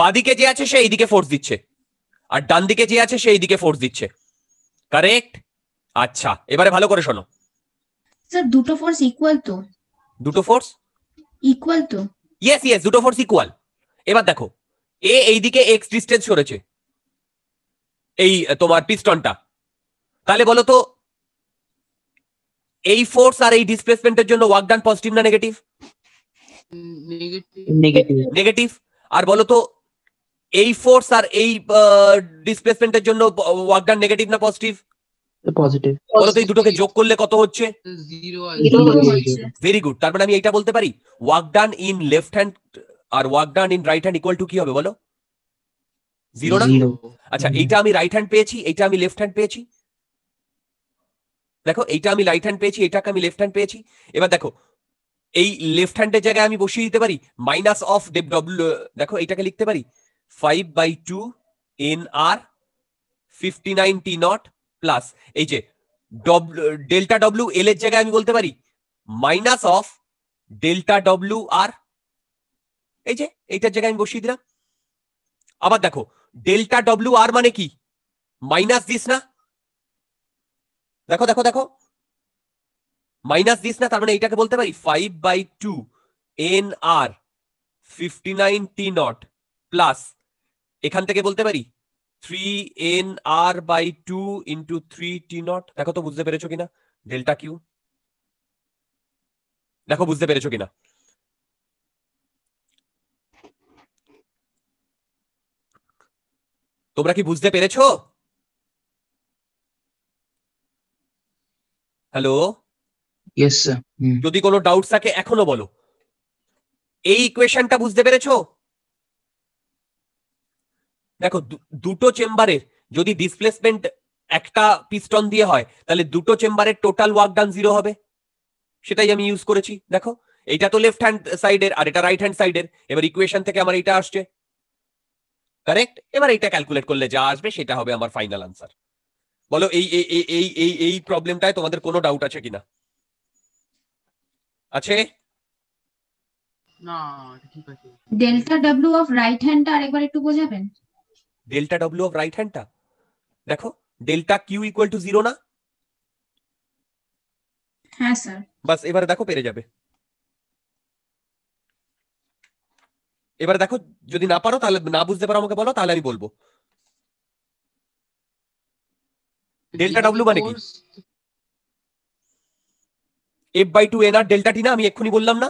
বাদিকে যে আছে সে এইদিকে ফোর্স দিচ্ছে আর ডান দিকে যে আছে সে দিকে ফোর্স দিচ্ছে কারেক্ট আচ্ছা এবারে ভালো করে শোনো স্যার দুটো ফোর্স ইকুয়াল তো দুটো ফোর্স ইকুয়াল তো ইয়েস ইয়েস দুটো ফোর্স ইকুয়াল এবার দেখো এ এইদিকে এক্স ডিস্টেন্স সরেছে এই তোমার পিস্টনটা তাহলে বলো তো এই ফোর্স আর এই ডিসপ্লেসমেন্টের জন্য ওয়ার্ক ডান পজিটিভ না নেগেটিভ নেগেটিভ আর বলো তো এই ফোর্স আর এই ডিসপ্লেসমেন্টের জন্য ওয়ার্ক ডান নেগেটিভ না পজিটিভ পজিটিভ বলো তো এই দুটোকে যোগ করলে কত হচ্ছে ভেরি গুড তারপরে আমি এইটা বলতে পারি work done in left hand আর work done in right hand equal to কি হবে বলো জিরো না আচ্ছা এইটা আমি রাইট হ্যান্ড পেয়েছি এইটা আমি লেফট হ্যান্ড পেয়েছি দেখো এইটা আমি রাইট হ্যান্ড পেয়েছি এটাকে আমি লেফট হ্যান্ড পেয়েছি এবার দেখো এই লেফট হ্যান্ডের জায়গায় আমি বসিয়ে দিতে পারি মাইনাস অফ ডেব ডব্লিউ দেখো এটাকে লিখতে পারি five by two N R fifty nine T nought plus এই যে ডেল্টা ডব্লিউ এল এর জায়গায় আমি বলতে পারি মাইনাস অফ ডেল্টা ডব্লিউ আর এই যে এইটার জায়গায় আমি বসিয়ে দিলাম আবার দেখো ডেল্টা ডব্লিউ আর মানে কি মাইনাস দিস না দেখো দেখো দেখো মাইনাস দিস না তার মানে এইটাকে বলতে পারি five by two N R fifty nine T nought plus এখান থেকে বলতে পারি three N R by two into three T nought দেখো তো বুঝতে পেরেছো কিনা ডেল্টা কিউ দেখো বুঝতে পেরেছো কিনা তোমরা কি বুঝতে পেরেছো হ্যালো ইয়েস স্যার যদি কোনো ডাউট থাকে এখনো বলো এই ইকুয়েশনটা বুঝতে পেরেছো দেখো দুটো চেম্বারে যদি ডিসপ্লেসমেন্ট একটা পিস্টন দিয়ে হয় তাহলে দুটো চেম্বারের টোটাল ওয়ার্ক ডান জিরো হবে সেটাই আমি ইউজ করেছি দেখো এটা তো লেফট হ্যান্ড সাইডের আর এটা রাইট হ্যান্ড সাইডের এবার ইকুয়েশন থেকে আমার এটা আসছে কারেক্ট এবার এটা ক্যালকুলেট করলে যা আসবে সেটা হবে আমার ফাইনাল আনসার বলো এই এই এই এই প্রবলেমটায় তোমাদের কোনো ডাউট আছে কিনা আছে ডেল্টা ডব্লিউ অফ রাইট হ্যান্ডটা আরেকবার একটু বোঝাবেন ডেল্টা ডব্লিউ অফ রাইট হ্যান্ডটা দেখো delta Q equal to zero না হ্যাঁ স্যার বাস এবারে দেখো পেরে যাবে এবারে দেখো যদি না পারো তাহলে না বুঝতে পারো আমাকে বলো তাহলে আমি বলবো ডেল্টা ডব্লিউ মানে কি F by two N R delta T না আমি এক্ষুনি বললাম না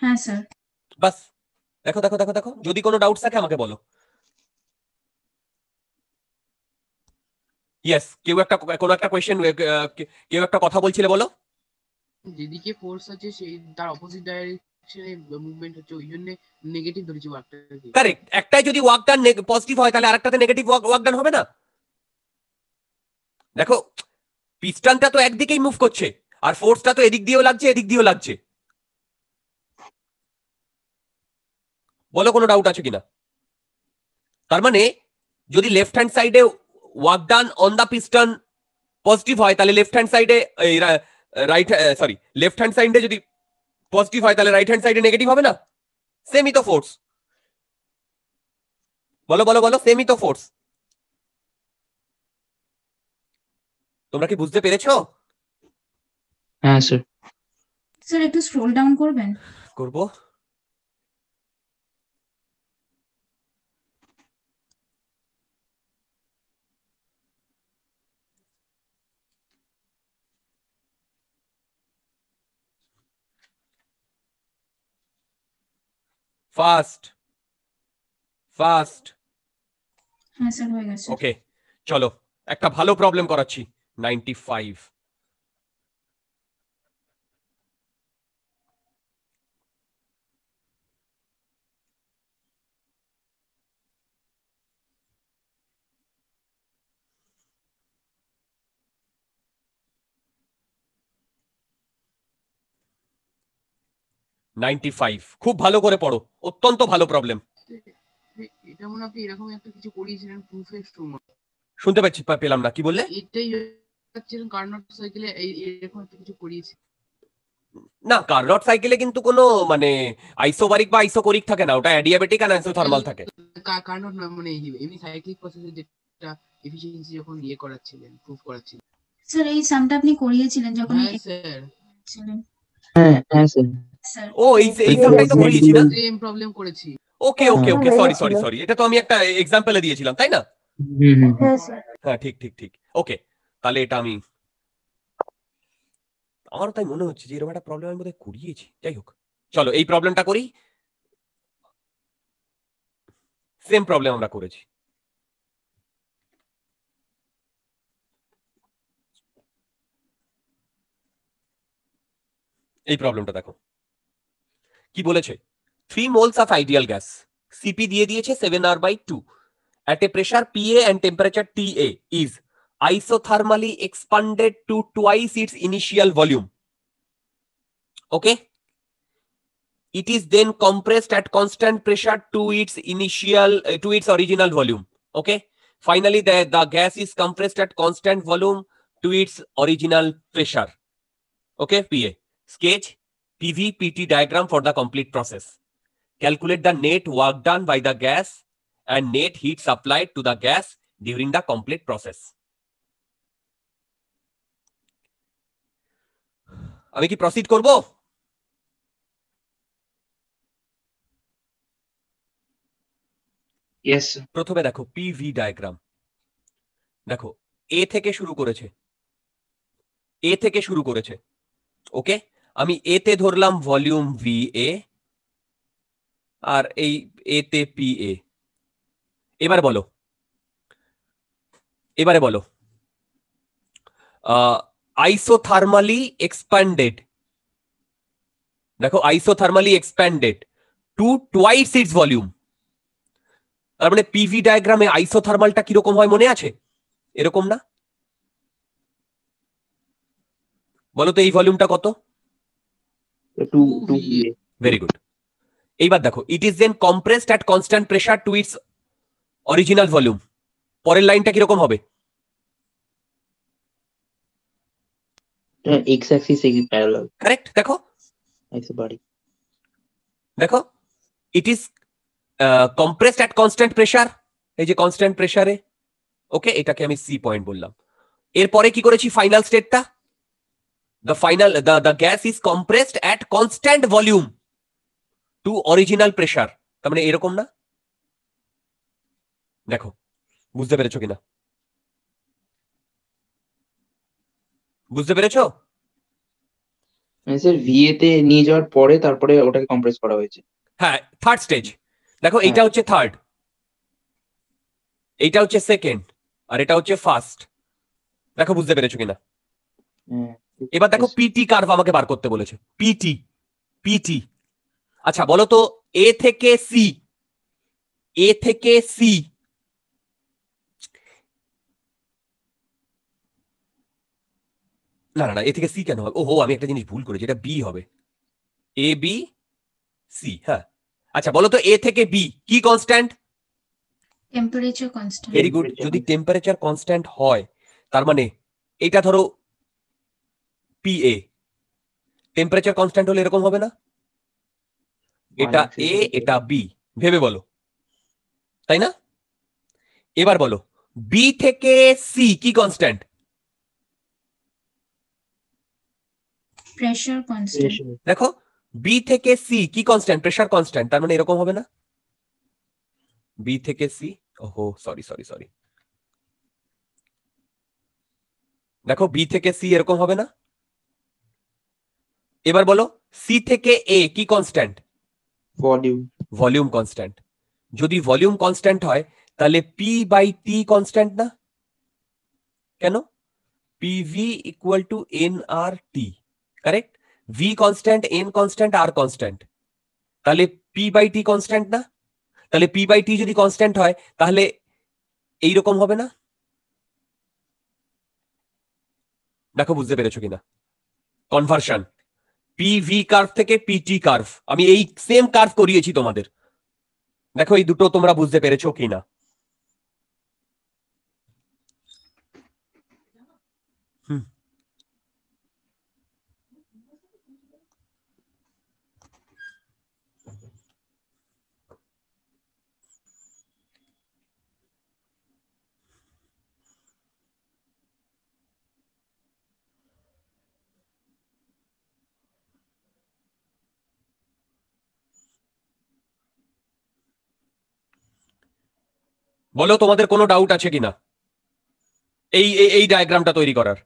হ্যাঁ স্যার বাস দেখো দেখো দেখো দেখো যদি কোনো ডাউট থাকে আমাকে বলো ইয়েস কেউ একটা কোনো একটা কোয়েশ্চেন কেউ একটা কথা বলছিলে বলো যেদিকে ফোর্স আছে সেই তার অপোজিট ডাইরেকশনে মুভমেন্ট হচ্ছে ওই জন্য নেগেটিভ ধরেছি ওয়ার্কটা কারেক্ট একটাই যদি ওয়ার্ক ডান পজিটিভ হয় তাহলে আরেকটাতে নেগেটিভ ওয়ার্ক ডান হবে না দেখো পিস্টনটা তো একদিকেই মুভ করছে আর ফোর্সটা তো এদিক দিয়েও লাগছে এদিক দিয়েও লাগছে বলো কোনো ডাউট আছে কিনা তার মানে যদি লেফট হ্যান্ড সাইডে work done on the piston positive হয় তাহলে লেফট হ্যান্ড সাইডে রাইট সরি লেফট হ্যান্ড সাইডে যদি পজিটিভ হয় তাহলে রাইট হ্যান্ড সাইডে নেগেটিভ হবে না সেমই তো ফোর্স বলো বলো বলো সেমই তো ফোর্স তোমরা কি বুঝতে পেরেছো হ্যাঁ স্যার স্যার একটু স্ক্রল ডাউন করবেন করব ফাস্ট ফাস্ট হ্যাঁ স্যার হয়ে গেছে ওকে চলো একটা ভালো প্রবলেম করাচ্ছি 95. নাইনটি ফাইভ খুব ভালো করে পড়ো অত্যন্ত ভালো প্রবলেম এটা মনে আপনি এরকম একটা কিছু করিয়েছিলেন শুনতে পাচ্ছি পেলাম না কি বললে এটাই সাইকেলে না কার্নট সাইকেলে কিন্তু কোনো মানে আইসোবারিক বা আইসোকোরিক থাকে না ওটা অ্যাডিয়াবেটিক আর আইসোথার্মাল থাকে কার্নট মানে এমনি সাইক্লিক প্রসেসে যেটা যখন ইয়ে করাচ্ছিলেন প্রুফ করাচ্ছিলেন স্যার এই সামটা আপনি করিয়েছিলেন যখন হ্যাঁ স্যার স্যার ও এই এই সামটাই তো করিয়েছি না সেম প্রবলেম করেছি okay okay okay sorry sorry sorry এটা তো আমি একটা এক্সাম্পলে দিয়েছিলাম তাই না হ্যাঁ, হ্যাঁ ঠিক ঠিক ঠিক ওকে তাহলে এটা আমি আমার তাই মনে হচ্ছে যে এরকম একটা প্রবলেম আমি বোধহয় করিয়েছি যাই হোক চলো এই প্রবলেমটা করি সেম প্রবলেম আমরা করেছি এই প্রবলেমটা দেখো কি বলেছে three moles of ideal gas CP দিয়ে দিয়েছে seven R by two at a pressure PA and temperature T A is isothermally expanded to twice its initial volume. Okay. It is then compressed at constant pressure to its initial, uh, to its original volume. Okay. Finally, the, the gas is compressed at constant volume to its original pressure. Okay, PA. Sketch P V P T diagram for the complete process. Calculate the net work done by the gas and net heat supplied to the gas during the complete process. আমি কি proceed করব প্রথমে দেখো PV diagram দেখো এ থেকে শুরু করেছে এ থেকে শুরু করেছে ওকে আমি এতে ধরলাম ভলিউম ভি এ আর এই এতে পি এ এবারে বলো এবারে বলো isothermally এক্সপ্যান্ডেড দেখো isothermally expanded to twice its volume তার মানে পিভি ডায়াগ্রামে আইসোথার্মালটা কিরকম হয় মনে আছে এরকম না বলো তো এই ভলিউমটা কত ভেরি গুড এইবার দেখো it is then compressed at constant pressure to its original volume পরের লাইনটা কিরকম হবে হ্যাঁ, দেখো it is at constant pressure এই যে কনস্ট্যান্ট প্রেসারে ওকে এটাকে আমি সি পয়েন্ট বললাম এরপরে কি করেছি ফাইনাল স্টেটটা the final the the gas is compressed at constant volume to original pressure তার মানে এরকম না দেখো বুঝতে পেরেছো কিনা বুঝতে পেরেছো স্যার মানে ভিএ তে নিয়ে যাওয়ার পরে তারপরে ওটাকে কম্প্রেস করা হয়েছে হ্যাঁ থার্ড স্টেজ দেখো হ্যাঁ। এটা হচ্ছে থার্ড এটা হচ্ছে সেকেন্ড আর এটা হচ্ছে ফার্স্ট দেখো বুঝতে পেরেছো কিনা হ্যাঁ, এবার দেখো পিটি কার্ভ আমাকে বার করতে বলেছে পিটি পিটি আচ্ছা বলো তো এ থেকে সি এ থেকে সি না না না এ থেকে সি কেন হবে হো আমি একটা জিনিস ভুল করেছি এটা বি হবে এ বি সি হ্যাঁ আচ্ছা বলো তো এ থেকে বি কি constant temperature constant very good যদি টেম্পারেচার কনস্ট্যান্ট হয় তার মানে এটা ধরো পি এ টেম্পারেচার কনস্ট্যান্ট হলে এরকম হবে না এটা এ এটা বি ভেবে বলো তাই না এবার বলো বি থেকে সি কি কনস্ট্যান্ট দেখো বি থেকে সি কি কনস্ট্যান্ট প্রেশার কনস্ট্যান্ট তার মানে এরকম হবে না বি থেকে সি ওহো সরি সরি সরি দেখো বি থেকে সি এরকম হবে না এবার বলো সি থেকে এ কি কনস্ট্যান্ট ভলিউম ভলিউম কনস্ট্যান্ট যদি ভলিউম কনস্ট্যান্ট হয় তাহলে পি বাই টি কনস্ট্যান্ট না কেন PV equal to N R T correct V constant N constant R constant তাহলে পি বাই টি কনস্ট্যান্ট না তাহলে পি বাই টি যদি কনস্ট্যান্ট হয় তাহলে এইরকম হবে না দেখো বুঝতে পেরেছো কিনা কনভার্সন পি ভি কার্ভ থেকে পি টি কার্ভ আমি এই সেম কার্ভ করিয়েছি তোমাদের দেখো এই দুটো তোমরা বুঝতে পেরেছো কিনা বলো তোমাদের কোনো ডাউট আছে কিনা এই এই ডায়াগ্রামটা তৈরি করার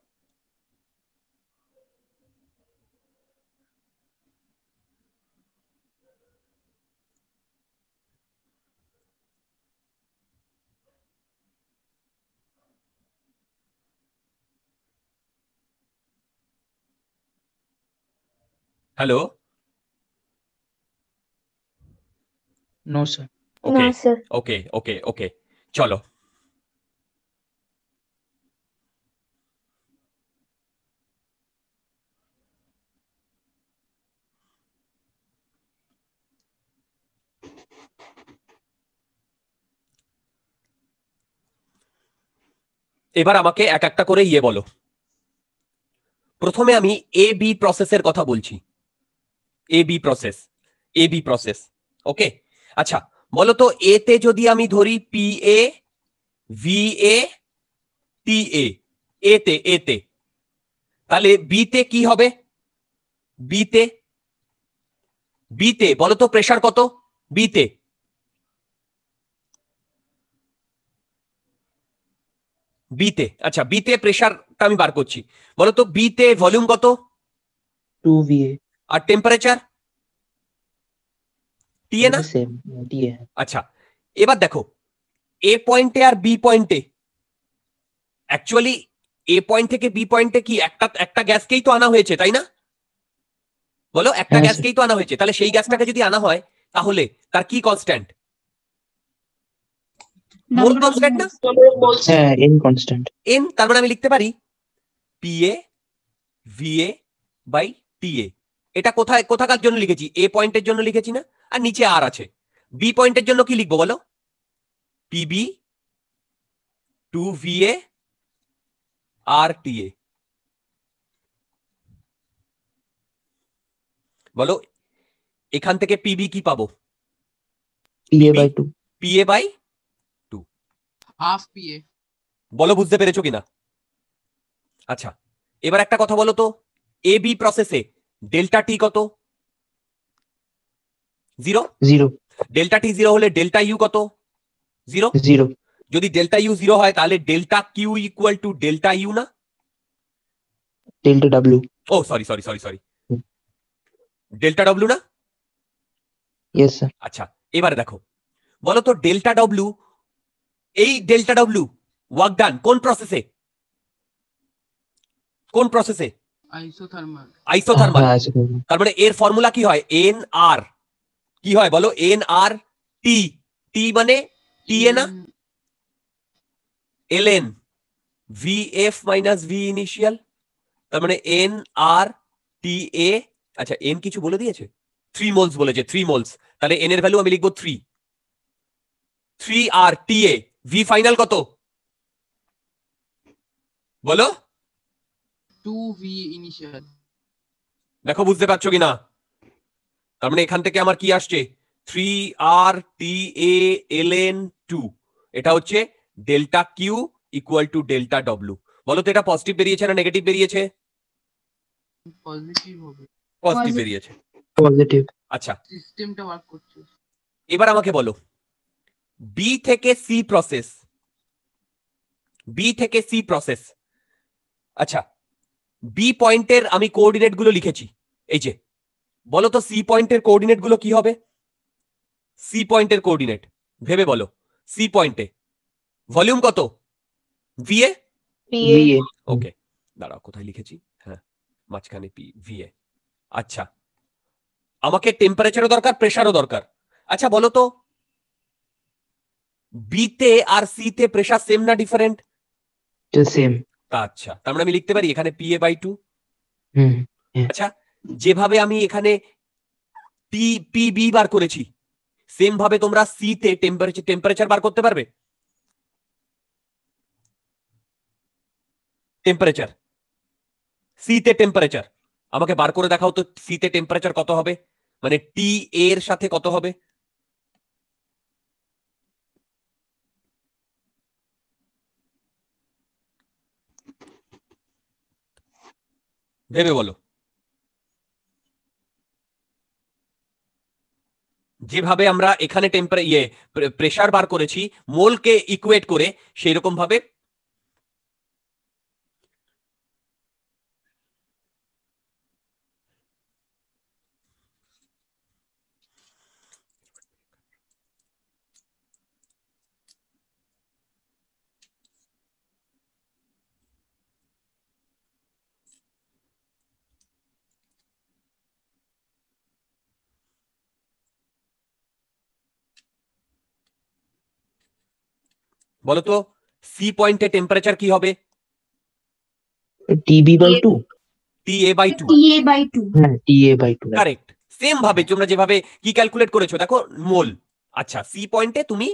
hello no sir okay okay okay okay চলো এবার আমাকে এক একটা করে ইয়ে বলো প্রথমে আমি এ বি প্রসেসের কথা বলছি A B process A B process okay আচ্ছা বলতো এতে যদি আমি ধরি পি এ ভি এ টি এ এতে এতে তাহলে বিতে কি হবে বিতে বিতে বলতো প্রেশার কত বিতে বিতে আচ্ছা বিতে প্রেশারটা আমি বার করছি বলতো বিতে ভলিউম কত টু ভিএ আর টেম্পারেচার টিএ না টিএ আচ্ছা এবার দেখো এ পয়েন্টে আর বি পয়েন্টে অ্যাকচুয়ালি এ পয়েন্ট থেকে বি পয়েন্টে কি একটা একটা গ্যাসকেই তো আনা হয়েছে তাই না বলো একটা হ্যাঁ, গ্যাসকেই তো আনা হয়েছে তাহলে সেই গ্যাসটাকে যদি আনা হয় তাহলে তার কি কনস্ট্যান্ট মোল কনস্ট্যান্ট না হ্যাঁ এন কনস্ট্যান্ট এন তার মানে আমি লিখতে পারি P A V by T A এটা কোথায় কোথাকার জন্য লিখেছি এ পয়েন্টের জন্য লিখেছি না আর নিচে আর আছে বি পয়েন্টের জন্য কি লিখবো বলো পিবি টু ভিএ আর টিএ বলো এখান থেকে পিবি কি পাবো PA by two by two PA বলো বুঝতে পেরেছো কিনা আচ্ছা এবার একটা কথা বলো তো এ বি প্রসেসে ডেল্টা টি কত zero zero delta T zero হলে ডেল্টা ইউ কত জিরো জিরো যদি ডেল্টা ইউ জিরো হয় তাহলে delta Q equal to delta U না ডেল্টা ডাব্লিউ ও sorry sorry sorry sorry delta W না ইয়েস আচ্ছা এবারে দেখো বলো তো ডেল্টা ডাব্লিউ এই ডেল্টা ডাব্লিউ ওয়ার্ক ডান কোন প্রসেসে কোন প্রসেসে আইসোথার্মাল আইসোথার্মাল তার মানে এর ফর্মুলা কি হয় এন আর কি হয় বলো এন আর টি টি মানে টি এ না L N V F minus V initial তার মানে এন আর টি এ আচ্ছা এন কিছু বলে দিয়েছে থ্রি মোলস বলেছে থ্রি মোলস তাহলে এন এর ভ্যালু আমি লিখবো three three R T A V final কত বলো টু ভি ইনিশিয়াল দেখো বুঝতে পারছো কিনা তার মানে এখান থেকে আমার কি আসছে থ্রি আর টি এ এল এন টু এটা হচ্ছে delta Q equal to delta W বলো তো এটা পজিটিভ বেরিয়েছে না নেগেটিভ বেরিয়েছে পজিটিভ বেরিয়েছে পজিটিভ আচ্ছা সিস্টেমটা ওয়ার্ক করছে এবার আমাকে বলো বি থেকে সি প্রসেস বি থেকে সি প্রসেস আচ্ছা বি পয়েন্টের আমি কোঅর্ডিনেট গুলো লিখেছি এই যে বলো তো সি পয়েন্টের কোঅর্ডিনেট গুলো কি হবে সি পয়েন্টের কোঅর্ডিনেট ভেবে বলো সি পয়েন্টে ভলিউম কত ভিএ ওকে দাঁড়াও কোথায় লিখেছি হ্যাঁ মাঝখানে পি ভিএ আচ্ছা আমাকে টেম্পারেচারও দরকার প্রেশারও দরকার আচ্ছা বলো তো বিতে আর সিতে প্রেশার সেম না ডিফারেন্ট সেম আচ্ছা তার মানে আমি লিখতে পারি এখানে পিএ বাই টু আচ্ছা যেভাবে আমি এখানে পি পি বি বার করেছি সেম ভাবে তোমরা সি তে টেম্পারেচার টেম্পারেচার বার করতে পারবে টেম্পারেচার সি তে টেম্পারেচার আমাকে বার করে দেখাও তো সি তে টেম্পারেচার কত হবে মানে টি এর সাথে কত হবে ভেবে বলো যেভাবে আমরা এখানে টেম্পারে ইয়ে প্রেশার বার করেছি মোলকে ইকুয়েট করে সেই রকম ভাবে বলতো সি পয়েন্টে টেম্পারেচার কি হবে TB by two TA by two TA by two হ্যাঁ TA by two correct same ভাবে তোমরা যেভাবে কি ক্যালকুলেট করেছো দেখো মোল আচ্ছা সি পয়েন্টে তুমি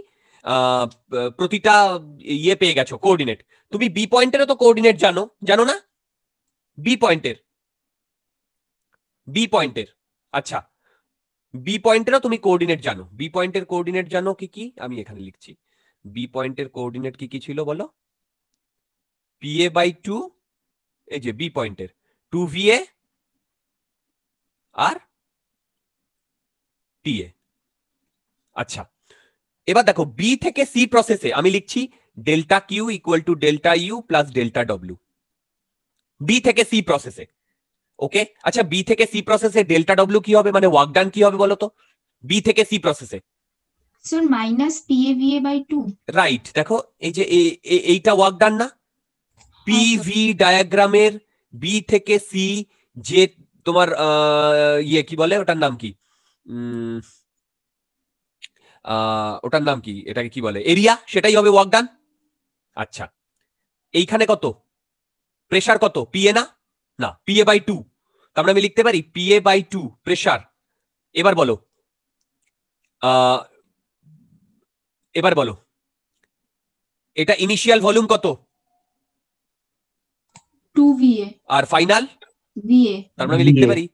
প্রতিটা ইয়ে পেয়ে গেছো কোঅর্ডিনেট তুমি বি পয়েন্টেরও তো কোঅর্ডিনেট জানো জানো না বি পয়েন্টের বি পয়েন্টের আচ্ছা বি পয়েন্টেরও তুমি কোঅর্ডিনেট জানো বি পয়েন্টের কোঅর্ডিনেট জানো কি কি আমি এখানে লিখছি বি পয়েন্টের কোঅর্ডিনেট কি কি ছিল বলো পি এ বাই টু এই যে বি পয়েন্টের টু ভি এ আর এ আচ্ছা এবার দেখো বি থেকে সি প্রসেসে আমি লিখছি delta Q equal to delta U plus delta W B থেকে সি প্রসেসে ওকে আচ্ছা বি থেকে সি প্রসেসে ডেল্টা ডব্লিউ কি হবে মানে ওয়ার্ক ডান কি হবে বলো তো বি থেকে সি প্রসেসে so minus PA VA by two right দেখো এই যে এইটা ওয়ার্ক ডান না পিভি ডায়াগ্রামের বি থেকে সি যে তোমার ইয়ে কি বলে ওটার নাম কি ওটার নাম কি এটাকে কি বলে এরিয়া সেটাই হবে ওয়ার্ক ডান আচ্ছা এইখানে কত প্রেসার কত পি এ না না পি এ বাই টু তারপরে আমি লিখতে পারি P A by two pressure এবার বলো এবার বলো এটা ইনিশিয়াল ভলিউম কত টু আর ফাইনাল ভিএ তার মানে আমি লিখতে পারি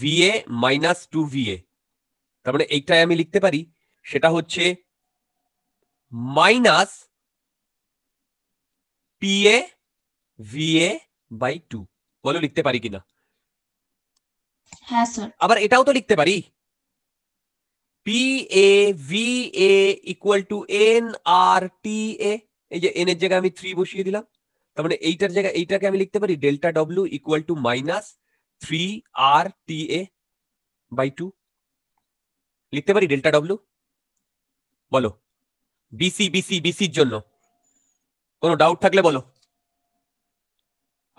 ভিএ মাইনাস টু ভিএ তার মানে এইটাই আমি লিখতে পারি সেটা হচ্ছে minus PA VA by two বলো লিখতে পারি কিনা হ্যাঁ স্যার আবার এটাও তো লিখতে পারি PA VA equal to N R T A এই যে n এর জায়গায় আমি থ্রি বসিয়ে দিলাম তার মানে এইটার জায়গায় এইটাকে আমি লিখতে পারি delta W equal to minus three R T A by two লিখতে পারি ডেল্টা ডব্লিউ বলো BC BC এর জন্য কোনো ডাউট থাকলে বলো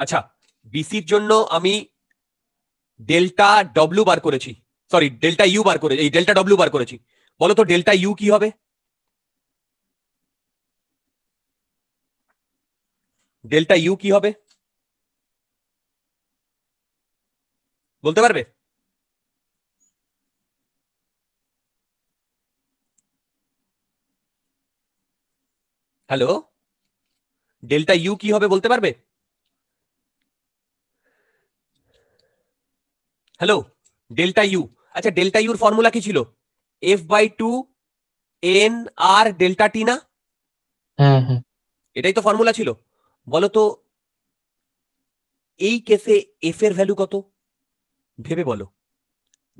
আচ্ছা এর জন্য আমি ডেল্টা ডব্লিউ বার করেছি সরি ডেল্টা ইউ বার করে এই ডেল্টা ডব্লিউ বার করেছি বলো তো ডেল্টা ইউ কি হবে ডেল্টা ইউ কি হবে বলতে পারবে হ্যালো ডেল্টা ইউ কি হবে বলতে পারবে হ্যালো ডেল্টা ইউ আচ্ছা ডেল্টা ইউর ফর্মুলা কি ছিল F by two N R delta T না হ্যাঁ, হ্যাঁ। এটাই তো ফর্মুলা ছিল বলো তো এই কেসে এফ এর ভ্যালু কত ভেবে বলো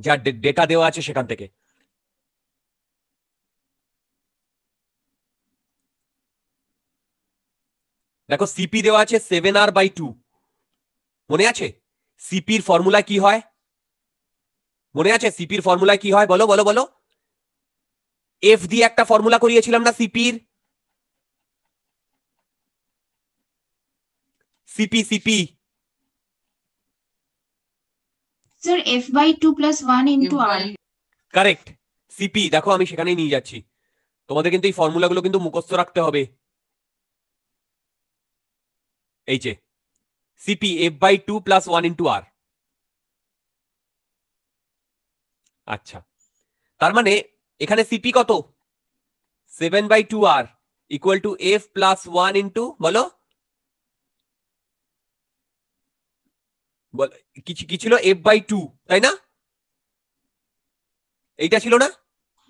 যা ডেটা দেওয়া আছে সেখান থেকে দেখো সিপি দেওয়া আছে সেভেন আর বাই টু মনে আছে সিপির ফর্মুলা কি হয় মনে আছে সিপির ফর্মুলা কি হয় বলো বলো বলো এফ দিয়ে একটা ফর্মুলা করিয়েছিলাম না সিপির CP CP sir F by two plus one into R correct CP দেখো আমি সেখানেই নিয়ে যাচ্ছি তোমাদের কিন্তু এই ফর্মুলাগুলো কিন্তু মুখস্থ রাখতে হবে এই যে CP F by two plus one into R আচ্ছা তার মানে এখানে সিপি কত seven by two R equal to F plus one into বলো কি ছিল এফ বাই টু তাই না এইটা ছিল না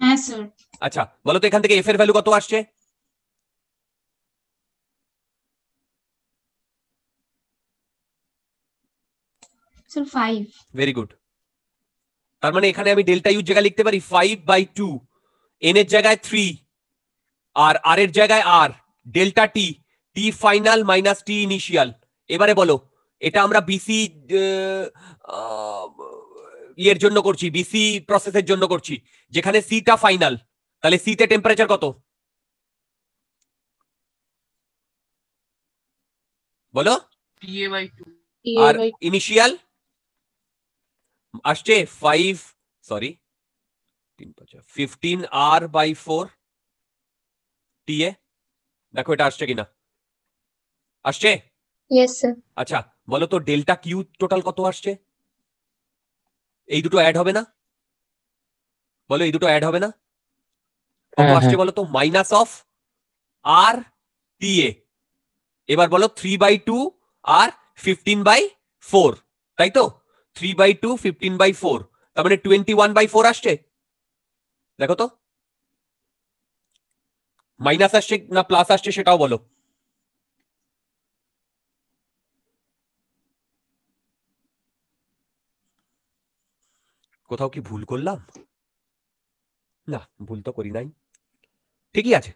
হ্যাঁ, আচ্ছা বলো তো এখান থেকে এফ এর ভ্যালু কত আসছে ভেরি গুড তার মানে এখানে আমি ডেল্টা ইউর জায়গায় লিখতে পারি ফাইভ বাই টু এন এর জায়গায় থ্রি আর আর এর জায়গায় R delta T T final minus T initial এবারে বলো এটা আমরা বিসি ইয়ের জন্য করছি বিসি প্রসেসের জন্য করছি যেখানে সিটা ফাইনাল তাহলে সিতে টেম্পারেচার কত বলো আর ইনিশিয়াল আসছে five sorry fifteen R by four T A দেখো এটা আসছে কিনা আসছে আচ্ছা বলো তো ডেল্টা কিউ টোটাল কত আসছে এই দুটো অ্যাড হবে না বলো এই দুটো অ্যাড হবে না কত হ্যাঁ, আসছে হ্যাঁ। বলো তো minus of R T A এবার বলো three by two R fifteen by four তাই তো three by two fifteen by four তার মানে টোয়েন্টি ওয়ান বাই ফোর আসছে দেখো তো মাইনাস আসছে না প্লাস আসছে সেটাও বলো কোথাও কি ভুল করলাম না ভুল তো করি নাই ঠিকই আছে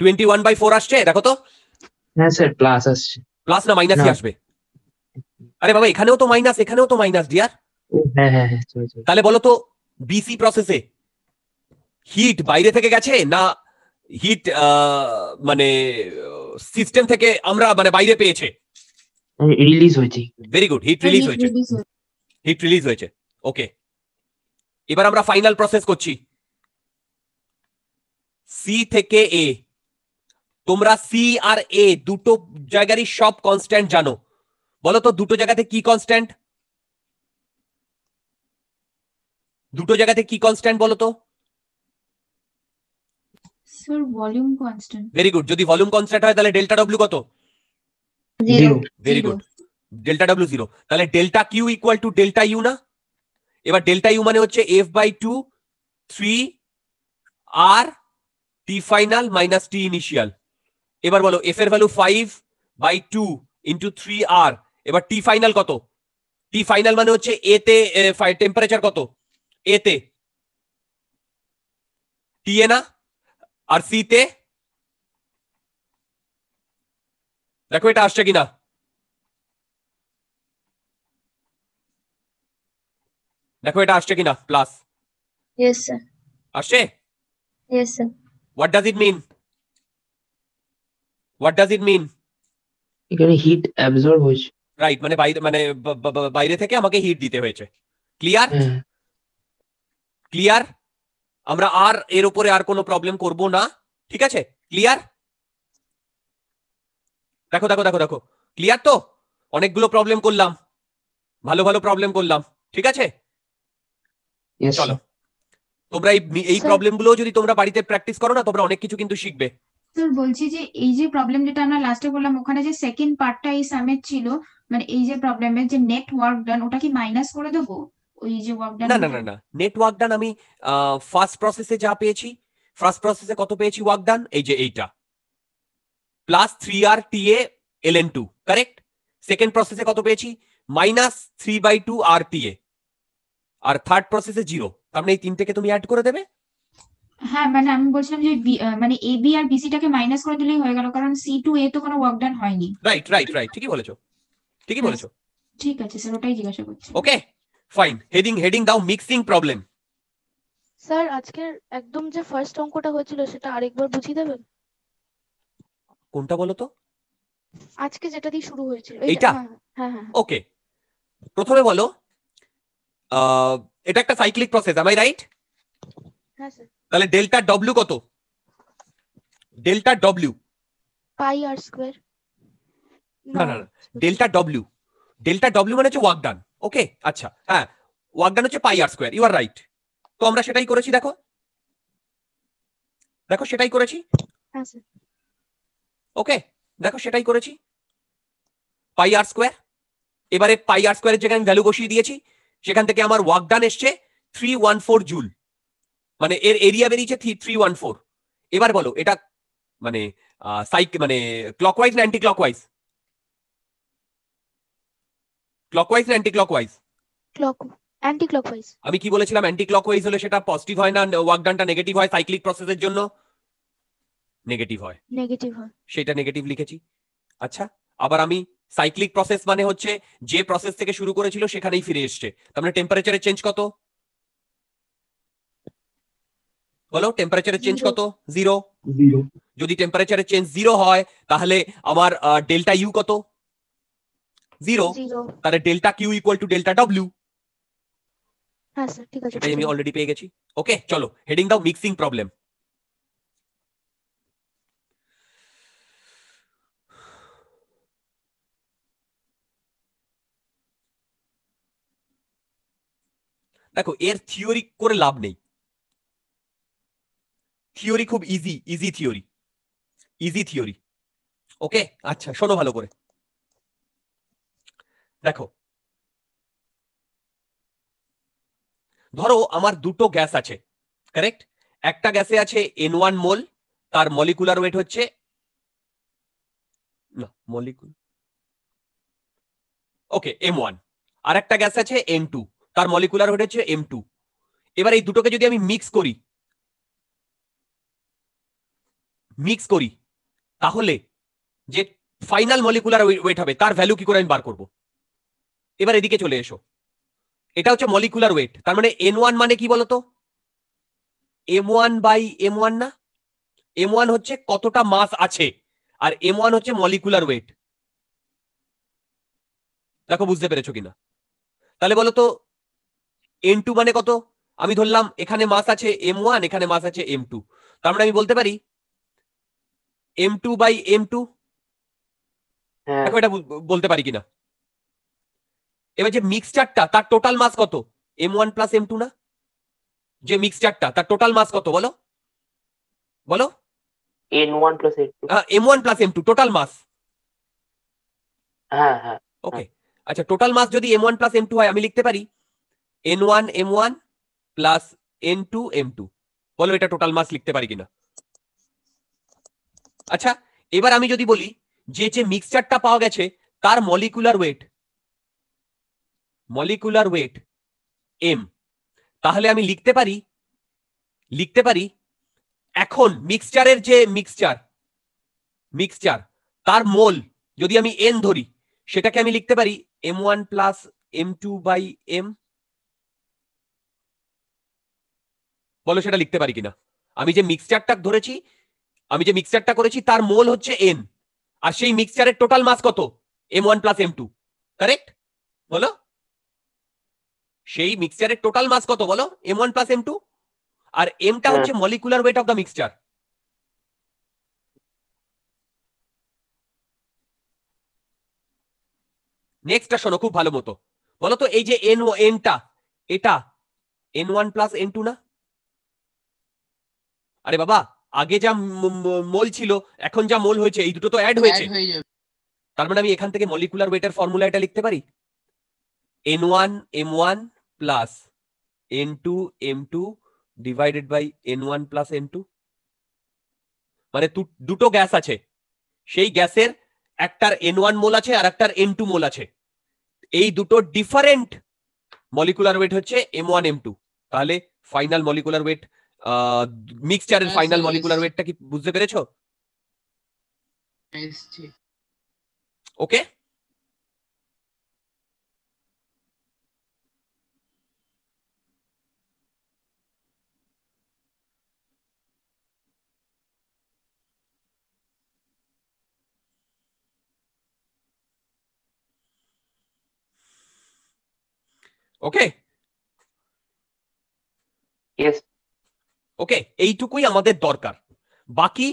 টোয়েন্টি ওয়ান বাই ফোর আসছে দেখো তো হ্যাঁ স্যার প্লাস আসছে প্লাস না মাইনাসই আসবে আরে বাবা এখানেও তো মাইনাস এখানেও তো মাইনাস ডিয়ার হ্যাঁ হ্যাঁ, হ্যাঁ তাহলে বলো তো বিসি প্রসেসে হিট বাইরে থেকে গেছে না হিট মানে সিস্টেম থেকে আমরা মানে বাইরে পেয়েছে রিলিজ হয়েছে ভেরি গুড হিট রিলিজ হয়েছে হিট রিলিজ হয়েছে ওকে এবার আমরা ফাইনাল প্রসেস করছি সি থেকে এ তোমরা সি আর এ দুটো জায়গারই সব কনস্ট্যান্ট জানো বলো তো দুটো জায়গাতে কি কনস্ট্যান্ট দুটো জায়গাতে কি কনস্ট্যান্ট বলো তো ভেরি গুড যদি ভলিউম কনস্ট্যান্ট হয় তাহলে ডেল্টা ডব্লিউ কত zero very good delta W zero তাহলে delta Q equal to delta U না এবার ডেল্টা ইউ মানে হচ্ছে F by two three R T final minus T initial এবার বলো এফ এর value five by two into three R এবার T final কত টি ফাইনাল মানে হচ্ছে এতে টেম্পারেচার কত এতে টি এ না আর সিতে দেখো এটা আসছে কিনা দেখো এটা আসছে কিনা প্লাস আসছে what does it mean what does it mean এখানে হিট অ্যাবজর্ব হয়েছে রাইট মানে বাইরে মানে বাইরে থেকে আমাকে হিট দিতে হয়েছে ক্লিয়ার ক্লিয়ার আমরা আর এর উপরে আর কোনো প্রবলেম করব না ঠিক আছে ক্লিয়ার দেখো দেখো দেখো দেখো ক্লিয়ার তো অনেকগুলো প্রবলেম করলাম ভালো ভালো প্রবলেম করলাম ঠিক আছে চলো তোমরা এই প্রবলেমগুলো যদি তোমরা বাড়িতে প্র্যাকটিস করো না তোমরা অনেক কিছু কিন্তু শিখবে স্যার বলছি যে এই যে প্রবলেম যেটা আমরা লাস্টে বললাম ওখানে যে সেকেন্ড পার্টটা এই সামের ছিল মানে এই যে প্রবলেমের যে নেট ওয়ার্ক ডান ওটা কি মাইনাস করে দেবো ওই যে ওয়ার্ক ডান না না না না নেট ওয়ার্ক ডান আমি ফার্স্ট প্রসেসে যা পেয়েছি ফার্স্ট প্রসেসে কত পেয়েছি ওয়ার্ক ডান এই যে এইটা প্লাস থ্রি আর টি এ L N two correct second প্রসেসে কত পেয়েছি minus three by two R T এ আর থার্ড প্রসেসে জিরো তার মানে এই তিনটেকে তুমি অ্যাড করে দেবে হ্যাঁ মানে আমি বলছিলাম যে মানে এ বি আর বিসি টাকে মাইনাস করে দিলেই হয়ে গেল কারণ সি টু এ তো কোনো ওয়ার্ক ডান হয়নি রাইট রাইট রাইট ঠিকই বলেছো ঠিকই বলেছো ঠিক আছে স্যার ওটাই জিজ্ঞাসা করছি ওকে ফাইন হেডিং হেডিং দাও মিক্সিং প্রবলেম স্যার আজকের একদম যে ফার্স্ট অঙ্কটা হয়েছিল সেটা আরেকবার বুঝিয়ে দেবেন কোনটা বলো তো আজকে যেটা দিয়ে শুরু হয়েছিল এটা হ্যাঁ হ্যাঁ ওকে হ্যাঁ। প্রথমে বলো এটা একটা সাইক্লিক প্রসেস আই রাইট হ্যাঁ স্যার তাহলে ডেল্টা ডব্লিউ কত delta W pi R square না না ডেল্টা ডব্লিউ ডেল্টা ডব্লিউ মানে হচ্ছে ওয়ার্ক ডান ওকে আচ্ছা হ্যাঁ ওয়ার্ক ডান হচ্ছে pi R square you are right তো আমরা সেটাই করেছি দেখো দেখো সেটাই করেছি ওকে হ্যাঁ, দেখো সেটাই করেছি পাই আর স্কোয়ার এবারে পাই আর স্কোয়ারের যেখানে ভ্যালু বসিয়ে দিয়েছি সেখান থেকে আমার ওয়ার্ক ডান এসছে থ্রি ওয়ান ফোর জুল মানে এর এরিয়া বেরিয়েছে থ্রি ওয়ান ফোর এবার বলো এটা মানে সাইক মানে ক্লকওয়াইজ না অ্যান্টি ক্লকওয়াইজ ক্লকওয়াইজ না anti clockwise clock anti clockwise আমি কি বলেছিলাম অ্যান্টি ক্লকওয়াইজ হলে সেটা পজিটিভ হয় না ওয়ার্ক ডানটা নেগেটিভ হয় সাইক্লিক প্রসেসের জন্য নেগেটিভ হয় নেগেটিভ হয় সেটা নেগেটিভ লিখেছি আচ্ছা আবার আমি সাইক্লিক প্রসেস মানে হচ্ছে যে প্রসেস থেকে শুরু করেছিল সেখানেই ফিরে এসছে তার মানে টেম্পারেচারের চেঞ্জ কত বলো টেম্পারেচারের চেঞ্জ কত জিরো যদি টেম্পারেচারের চেঞ্জ জিরো হয় তাহলে আমার ডেল্টা ইউ কত জিরো তাহলে delta Q equal to delta W আমি অলরেডি পেয়ে গেছি ওকে চলো হেডিং দাও মিক্সিং প্রবলেম দেখো এর থিওরি করে লাভ নেই থিওরি খুব easy easy theory easy theory okay আচ্ছা শোনো ভালো করে দেখো ধরো আমার দুটো গ্যাস আছে কারেক্ট একটা গ্যাসে আছে এন ওয়ান মোল তার মলিকুলার ওয়েট হচ্ছে না মলিকুল ওকে এম ওয়ান আর একটা গ্যাস আছে এম টু তার মলিকুলার ওয়েট হচ্ছে এম টু এবার এই দুটোকে যদি আমি মিক্স করি মিক্স করি তাহলে যে ফাইনাল মলিকুলার ওয়েট হবে তার ভ্যালু কি করে আমি বার করব এবার এদিকে চলে এসো এটা হচ্ছে মলিকুলার ওয়েট তার মানে এন ওয়ান মানে কি বলতো M one by M one না এম ওয়ান হচ্ছে কতটা মাস আছে আর এম ওয়ান হচ্ছে মলিকুলার ওয়েট দেখো বুঝতে পেরেছো কিনা তাহলে বলো তো এন টু মানে কত আমি ধরলাম এখানে মাস আছে এম ওয়ান এখানে মাস আছে এম টু তার মানে আমি বলতে পারি M two by M two এটা বলতে পারি কিনা এবার যে মিক্সচারটা তার টোটাল মাস কত M one plus M two না যে মিক্সচারটা তার টোটাল মাস কত বলো বলো M one plus M two total mass okay আচ্ছা টোটাল মাস যদি M one plus M two হয় আমি লিখতে পারি N one M one plus N two M two বলো এটা টোটাল মাস লিখতে পারি কিনা আচ্ছা এবার আমি যদি বলি যে যে মিক্সচারটা পাওয়া গেছে তার molecular weight molecular weight M তাহলে আমি লিখতে পারি লিখতে পারি এখন মিক্সচারের যে মিক্সচার মিক্সচার তার মোল যদি আমি এন ধরি সেটাকে আমি লিখতে পারি M one plus M two by M বলো সেটা লিখতে পারি কিনা আমি যে মিক্সচারটা ধরেছি আমি যে মিক্সচারটা করেছি তার মোল হচ্ছে এন আর সেই মিক্সচারের টোটাল মাস কত M one plus M two correct বলো সেই মিক্সচারের টোটাল মাস কত বলো M one plus M two আর এমটা হ্যাঁ। হচ্ছে molecular weight of the mixture নেক্সটটা শোনো খুব ভালো মতো বলো তো এই যে এন ও এনটা এটা N one plus N two না আরে বাবা আগে যা মোল ছিল এখন যা মোল হয়েছে এই দুটো তো অ্যাড হয়েছে তার মানে আমি এখান থেকে মলিকুলার ওয়েটের ফর্মুলা এটা লিখতে পারি N one M one plus N two M two divided by N one plus N two মানে দুটো গ্যাস আছে সেই গ্যাসের একটার এন ওয়ান মোল আছে আর একটার এন টু মোল আছে এই দুটো ডিফারেন্ট মলিকুলার ওয়েট হচ্ছে এম ওয়ান এম টু তাহলে ফাইনাল মলিকুলার ওয়েট এর ফাইনাল মলিকুলার ওয়েটটা কি বুঝতে পেরেছো ওকে ওকে ইয়েস ওকে এইটুকুই আমাদের দরকার বাকি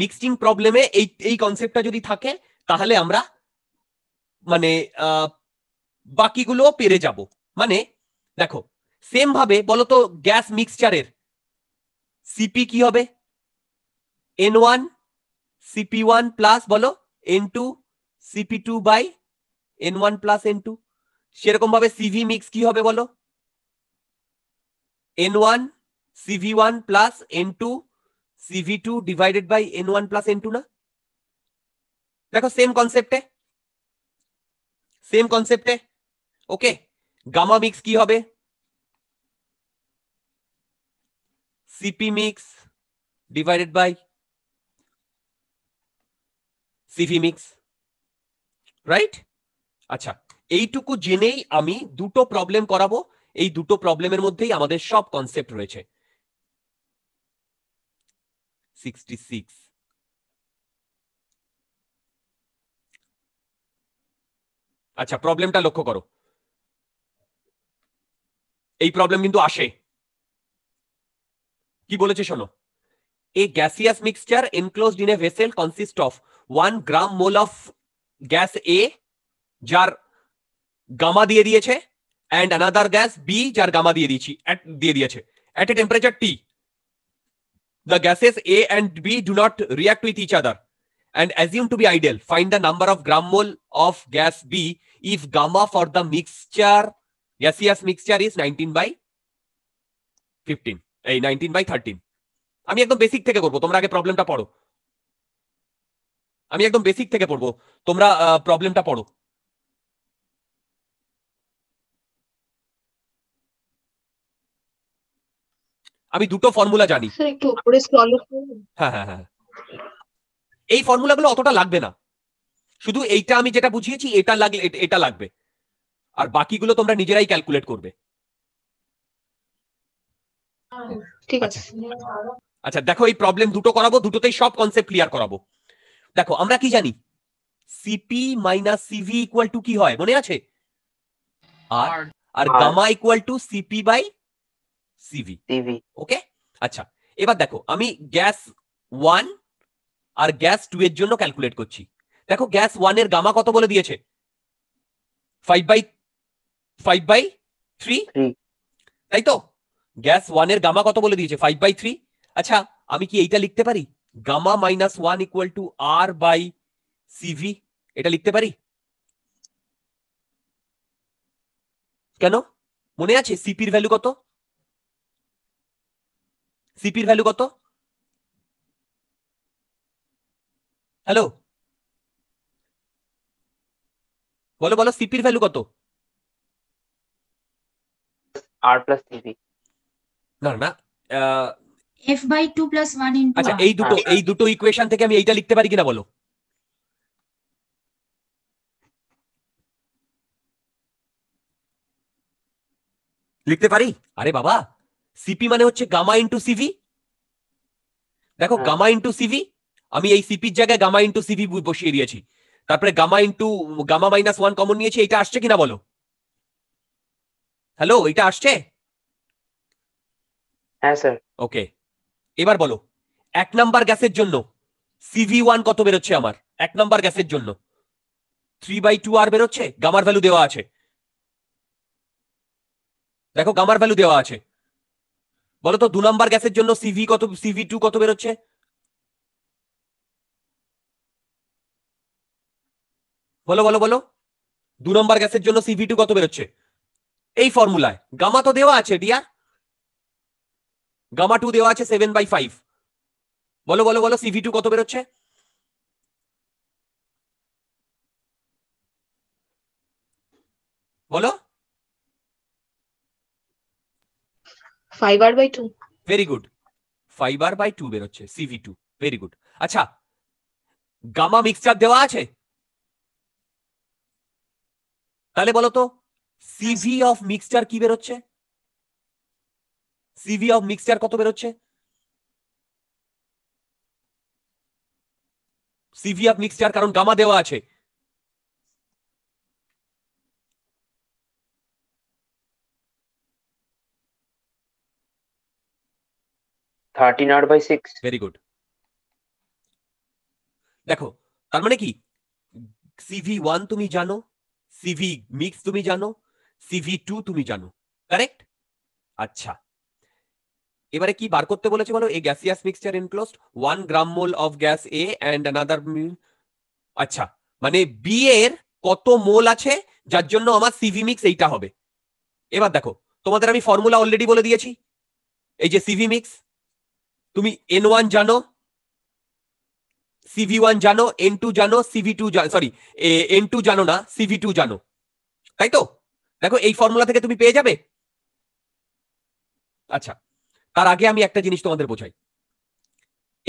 মিক্সিং প্রবলেমে এই এই কনসেপ্টটা যদি থাকে তাহলে আমরা মানে বাকিগুলো পেরে যাব মানে দেখো সেম ভাবে বলতো গ্যাস মিক্সচারের সিপি কি হবে N one CP one plus বলো N two CP two by N one plus N two সেরকম ভাবে সিভি মিক্স কি হবে বলো N one CV1 plus N2 CV2 divided by N1 plus N2 na dekho same concept है same concept है okay gamma mix ki হবে CP mix divided by CV mix right আচ্ছা এইটুকু জেনেই আমি দুটো প্রবলেম করাবো এই দুটো প্রবলেমের মধ্যেই আমাদের সব কনসেপ্ট রয়েছে আচ্ছা প্রবলেমটা লক্ষ্য করো এই প্রবলেম কিন্তু আসে কি বলেছে শোনো a gaseous mixture enclosed in a vessel consist of one gram mole of gas A যার গামা দিয়ে দিয়েছে অ্যান্ড আনাদার গ্যাস বি যার গামা দিয়ে দিয়েছি দিয়ে দিয়েছে at a temperature T the gases A and B do not react with each other and assume to be ideal. Find the number of gram mole of gas B if gamma for the mixture, yes yes mixture is 19 by 15, এই 19 by 13. ami ekdom basic theke korbo tumra age problem ta poro ami ekdom basic theke porbo tumra problem ta poro আমি দুটো formula জানি আচ্ছা, হ্যাঁ, হ্যাঁ, হ্যাঁ। এই formula গুলো এই ফর্মুলাগুলো অতটা লাগবে না শুধু এইটা আমি যেটা বুঝিয়েছি এটা লাগলে এটা লাগবে আর বাকিগুলো তোমরা নিজেরাই ক্যালকুলেট করবে ঠিক আছে আচ্ছা, আচ্ছা দেখো এই প্রবলেম দুটো করাবো দুটোতেই সব কনসেপ্ট ক্লিয়ার করাবো দেখো আমরা কি জানি CP minus CV equal to কি হয় মনে আছে আর আর gamma equal to CP by CV okay আচ্ছা এবার দেখো আমি গ্যাস ওয়ান আর গ্যাস টু এর জন্য ক্যালকুলেট করছি দেখো গ্যাস ওয়ান এর গামা কত বলে দিয়েছে five by five by three তাই তো গ্যাস ওয়ান এর গামা কত বলে দিয়েছে ফাইভ বাই থ্রি আচ্ছা আমি কি এইটা লিখতে পারি gamma minus one equal to R by CV এটা লিখতে পারি কেন মনে আছে সিপির ভ্যালু কত সিপির ভ্যালু কত হ্যালো বলো বলো সিপির ভ্যালু কত আর প্লাস না না F by two plus one into আচ্ছা এই দুটো এই দুটো ইকুয়েশন থেকে আমি এইটা লিখতে পারি কিনা বলো লিখতে পারি আরে বাবা সিপি মানে হচ্ছে গামা ইন্টু সিভি দেখো গামা ইন্টু সিভি আমি এই সিপির জায়গায় গামা ইন্টু সিভি বসিয়ে দিয়েছি তারপরে gamma into gamma minus one common নিয়েছি এটা আসছে কিনা বলো হ্যালো এটা আসছে হ্যাঁ স্যার ওকে এবার বলো এক নাম্বার গ্যাসের জন্য সিভি ওয়ান কত বেরোচ্ছে আমার এক নাম্বার গ্যাসের জন্য থ্রি বাই টু আর বেরোচ্ছে গামার ভ্যালু দেওয়া আছে দেখো গামার ভ্যালু দেওয়া আছে বলতো দু নম্বর গ্যাসের জন্য সিভি কত সিভি টু কত বেরোচ্ছে বলো বলো বলো দু নম্বর গ্যাসের জন্য সিভি টু কত বেরোচ্ছে এই ফর্মুলায় গামা তো দেওয়া আছে ডিয়ার গামা টু দেওয়া আছে সেভেন বাই ফাইভ বলো বলো বলো সিভি টু কত বেরোচ্ছে বলো five R by two very good five R by two বেরোচ্ছে সিভি টু ভেরি গুড আচ্ছা গামা মিক্সচার দেওয়া আছে তাহলে বলো তো সিভি অফ মিক্সচার কি বেরোচ্ছে সিভি অফ মিক্সচার কত বেরোচ্ছে সিভি অফ মিক্সচার কারণ গামা দেওয়া আছে 13 r by 6 ভেরি গুড দেখো তার মানে কি সিভি ওয়ান তুমি জানো সিভি মিক্স তুমি জানো সিভি টু তুমি জানো কারেক্ট আচ্ছা এবারে কি বার করতে বলেছে বলো এই gaseous mixture enclosed one gram mole of gas A and another আচ্ছা মানে বি এর কত মোল আছে যার জন্য আমার সিভি মিক্স এইটা হবে এবার দেখো তোমাদের আমি ফর্মুলা অলরেডি বলে দিয়েছি এই যে সিভি মিক্স তুমি এন ওয়ান জানো সিভি ওয়ান জানো এন টু জানো CV two sorry N two জানো না সিভি টু জানো তাই তো দেখো এই ফর্মুলা থেকে তুমি পেয়ে যাবে আচ্ছা তার আগে আমি একটা জিনিস তোমাদের বোঝাই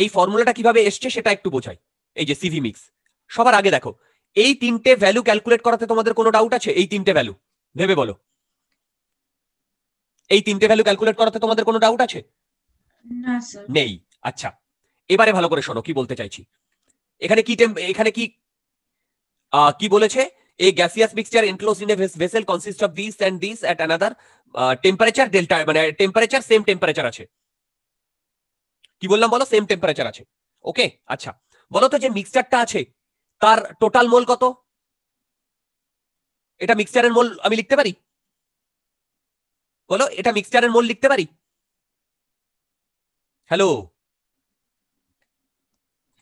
এই ফর্মুলাটা কিভাবে এসছে সেটা একটু বোঝাই এই যে সিভি মিক্স সবার আগে দেখো এই তিনটে ভ্যালু ক্যালকুলেট করাতে তোমাদের কোনো ডাউট আছে এই তিনটে ভ্যালু ভেবে বলো এই তিনটে ভ্যালু ক্যালকুলেট করাতে তোমাদের কোনো ডাউট আছে নেই আচ্ছা এবারে ভালো করে শোনো কি বলতে চাইছি এখানে কি এখানে কি কি বলেছে A gaseous mixture enclosed in a vessel consists of this and this at another uh, temperature মানে টেম্পারেচার সেম টেম্পারেচার আছে কি বললাম বলো সেম টেম্পারেচার আছে ওকে আচ্ছা বলো তো যে মিক্সচারটা আছে তার টোটাল মোল কত এটা মিক্সচারের মোল আমি লিখতে পারি বলো এটা মিক্সচারের মোল লিখতে পারি হ্যালো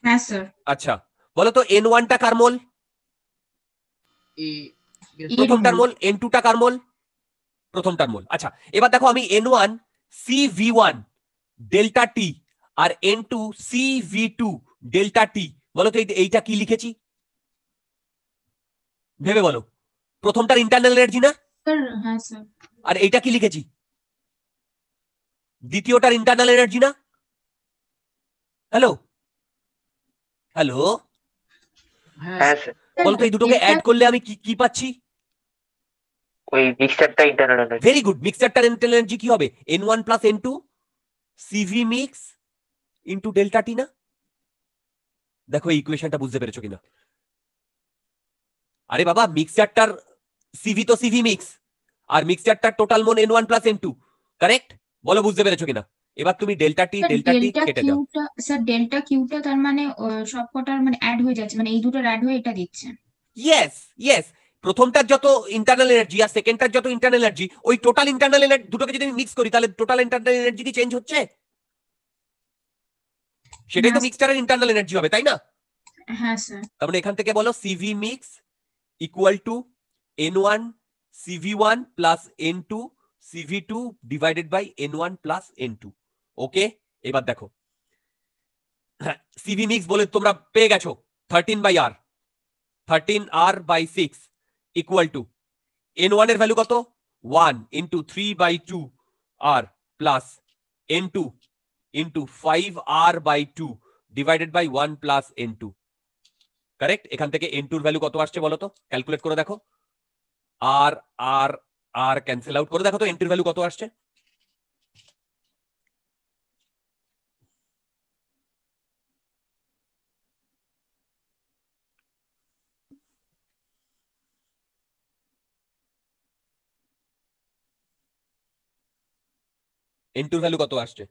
হ্যাঁ স্যার আচ্ছা বলো তো এন ওয়ানটা কার মোল প্রথমটার মোল এন টুটা কার মোল প্রথমটার মোল আচ্ছা এবার দেখো আমি N one C V one delta T আর N two C V two delta T বলো তো এইটা কি লিখেছি ভেবে বলো প্রথমটার ইন্টারনাল এনার্জি না আর এইটা কি লিখেছি দ্বিতীয়টার ইন্টারনাল এনার্জি না হ্যালো হ্যালো হ্যাঁ, বলতো এই দুটোকে অ্যাড করলে আমি কি কি পাচ্ছি ওই মিক্সারটা ইন্টারনাল এনার্জি ভেরি গুড মিক্সারটার ইন্টারনাল এনার্জি কি হবে n1 plus N two delta T না দেখো এই ইকুয়েশনটা বুঝতে পেরেছো কিনা আরে বাবা মিক্সারটার সিভি তো সিভি মিক্স আর মিক্সারটার total mole N one plus N two correct বলো বুঝতে পেরেছো কিনা এবার তুমি ডেল্টা টি ডেল্টা টি কেটে দাও স্যার ডেল্টা কিউটা তার মানে সবকটার মানে অ্যাড হয়ে যাচ্ছে মানে এই দুটো অ্যাড হয়ে এটা দিচ্ছে ইয়েস ইয়েস প্রথমটার যত ইন্টারনাল এনার্জি আর সেকেন্ডটার যত ইন্টারনাল এনার্জি ওই টোটাল ইন্টারনাল এনার্জি দুটোকে যদি মিক্স করি তাহলে টোটাল ইন্টারনাল এনার্জি কি চেঞ্জ হচ্ছে সেটাই তো মিক্সচারের ইন্টারনাল এনার্জি হবে তাই না হ্যাঁ স্যার তারপরে মানে এখান থেকে বলো CV mix equal to N one CV one plus N two by N one plus N two okay এবার দেখো সিভি মিক্স বলে তোমরা পেয়ে গেছো thirteen by R thirteen R by six equal to N one এর value কত one into three by two R plus N two into five R by two divided by one plus N two correct এখান থেকে N টুর value কত আসছে বলো তো calculate করে দেখো আর আর আর ক্যান্সেল আউট করে দেখো তো এন টুর ভ্যালু কত আসছে 8 টু ভ্যালু কত আসবে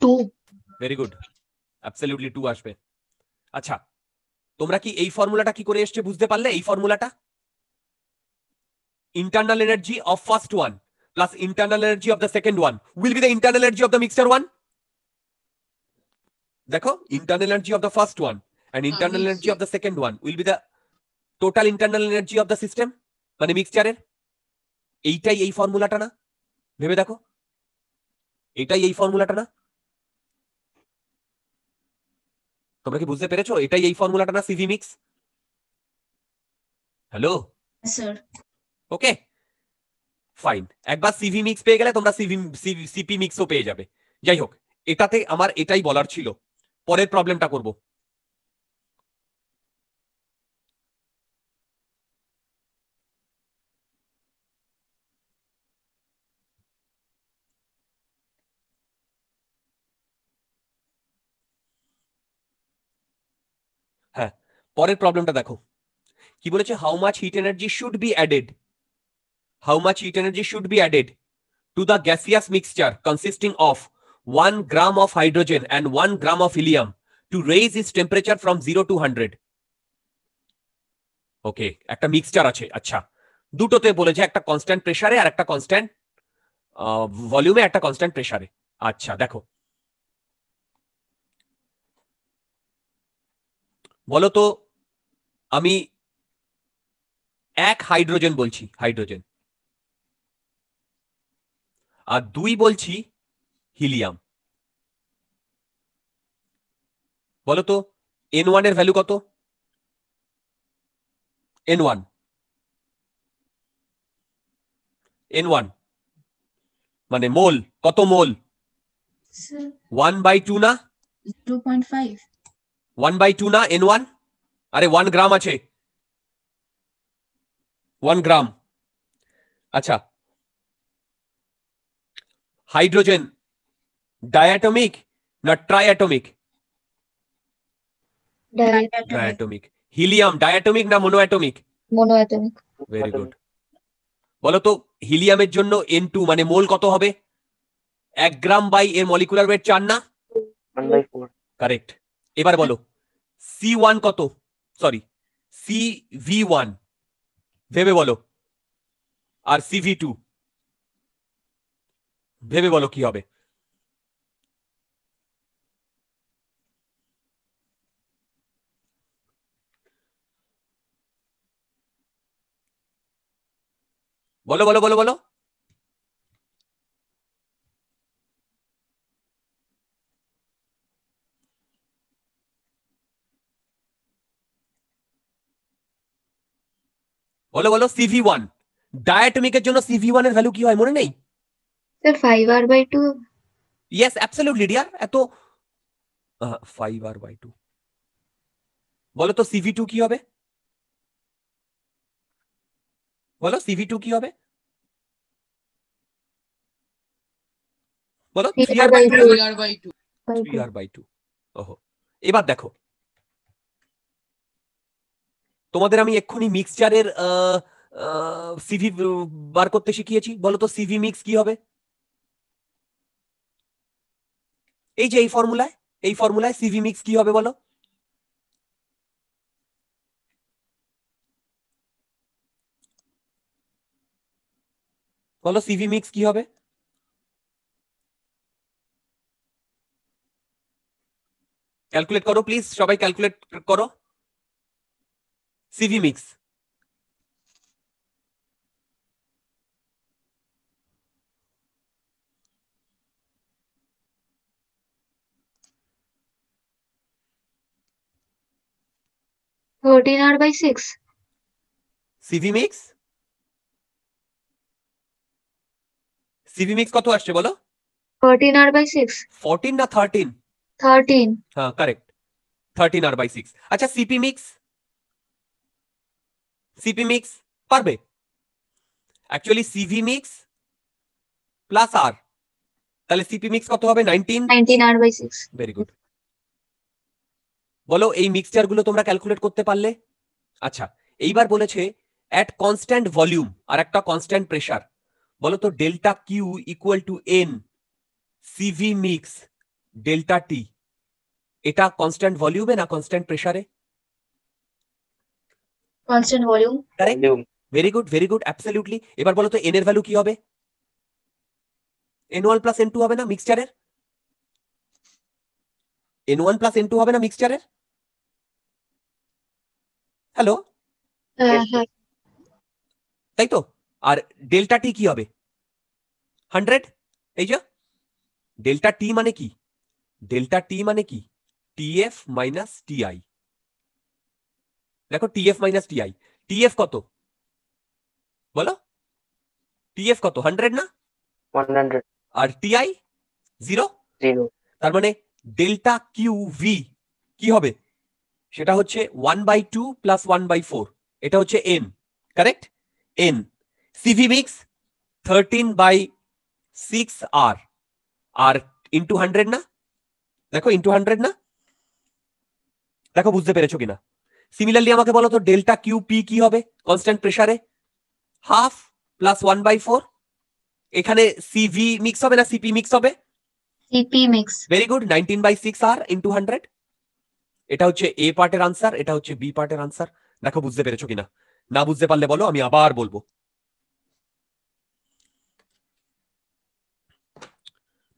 two very good absolutely two আসবে আচ্ছা তোমরা কি এই ফর্মুলাটা কি করে আসছে বুঝতে পারলে এই ফর্মুলাটা internal energy of first one plus internal energy of the second one will be the internal energy of the mixture one দেখো internal energy of the first one and internal energy of the second one will be the total internal energy of the system মানে মিক্সচারের এইটাই এই ফর্মুলাটা না ভেবে দেখো এটাই এই ফর্মুলাটা না তোমরা কি বুঝতে পেরেছো এটাই এই ফর্মুলাটা না CV mix hello sir okay fine একবার সিভি মিক্স পেয়ে গেলে তোমরা সিভি সিপি মিক্সও পেয়ে যাবে যাই হোক এটাতে আমার এটাই বলার ছিল পরের প্রবলেমটা করব হ্যাঁ পরের প্রবলেমটা দেখো কি বলেছে how much heat energy should be added how much heat energy should be added to the gaseous mixture consisting of 1 gram of hydrogen and 1 gram of helium to raise its temperature from 0 to 100. Okay একটা mixture আছে আচ্ছা দুটোতে বলেছে একটা constant প্রেসারে আর একটা constant ভলিউমে একটা constant প্রেসারে আচ্ছা দেখো বলো তো আমি এক হাইড্রোজেন বলছি হাইড্রোজেন আর দুই বলছি হিলিয়াম বলতো এন ওয়ান এর ভ্যালু কত এন ওয়ান এন ওয়ান মানে মোল কত মোল ওয়ান বাই টু না two point five one by two না এন ওয়ান আরে ওয়ান গ্রাম আছে ওয়ান গ্রাম আচ্ছা হাইড্রোজেন ডায়াটমিক না ট্রায়াটমিক ডায়াটমিক হিলিয়াম ডায়াটমিক না মোনোঅ্যাটমিক মোনোঅ্যাটমিক ভেরি গুড বলো তো হিলিয়ামের জন্য এন টু মানে মোল কত হবে এক গ্রাম বাই এর মলিকুলার ওয়েট চার না কারেক্ট এবার বলো সি ওয়ান কত সরি সি ভি ওয়ান ভেবে বলো আর সি ভি টু ভেবে বলো কি হবে বলো বলো বলো বলো বলো বলো সিভি ওয়ান ডায়াটমিকের জন্য সিভি এর ভ্যালু কি হয় মনে নেই Sir, 5R by 2? Yes, absolutely, dear. So, uh, 5R by 2. বলো তো সিভি টু কি হবে বলো সিভি টু কি হবে বলো এবার দেখো তোমাদের আমি এক্ষুনি মিক্সচারের সিভি বার করতে শিখিয়েছি বলো তো সিভি মিক্স কি হবে এই যে এই ফর্মুলায় এই ফর্মুলায় সিভি মিক্স কি হবে বলো বলো সিভি মিক্স কি হবে ক্যালকুলেট করো প্লিজ সবাই ক্যালকুলেট করো CV mix 14 r by 6. CV mix? CV mix কত আসছে বলো 13 r by 6. 14 না 13? 13. হ্যাঁ কারেক্ট 13 r by 6. আচ্ছা CP mix? CP mix পারবে actually CV mix plus R তাহলে সিপি মিক্স কত হবে 19 19 আর বাই 6 ভেরি গুড বলো এই মিক্সচার গুলো তোমরা ক্যালকুলেট করতে পারলে আচ্ছা এইবার বলেছে অ্যাট কনস্ট্যান্ট ভলিউম আর একটা কনস্ট্যান্ট প্রেশার বলো তো delta Q equal to N CV mix delta T এটা কনস্ট্যান্ট ভলিউমে না কনস্ট্যান্ট প্রেশারে constant volume correct very good very good absolutely এবার বলো তো এন এর ভ্যালু কি হবে N one plus N two হবে না মিক্সচারের N one plus N two হবে না মিক্সচারের হ্যালো তাই তো আর ডেল্টা টি কি হবে হান্ড্রেড এই যে ডেল্টা টি মানে কি ডেল্টা টি মানে কি টিএফ মাইনাস টিআই দেখো টিএফ মাইনাস টিআই টিএফ কত বলো টিএফ কত হান্ড্রেড না আর টিআই জিরো তার মানে ডেল্টা কিউ ভি কি হবে সেটা হচ্ছে one by two plus one by four এটা হচ্ছে N correct N CV mix thirteen by six R R into hundred না দেখো ইন্টু হান্ড্রেড না দেখো বুঝতে পেরেছো কিনা সিমিলারলি আমাকে বলো তো ডেল্টা কিউ পি কি হবে কনস্ট্যান্ট প্রেশারে half plus one by four এখানে সিভি মিক্স হবে না সিপি মিক্স হবে CP mix very 19 by 6 R into 100 এটা হচ্ছে এ পার্টের আনসার এটা হচ্ছে বি পার্টের আনসার দেখো বুঝতে পেরেছো কিনা না বুঝতে পারলে বলো আমি আবার বলবো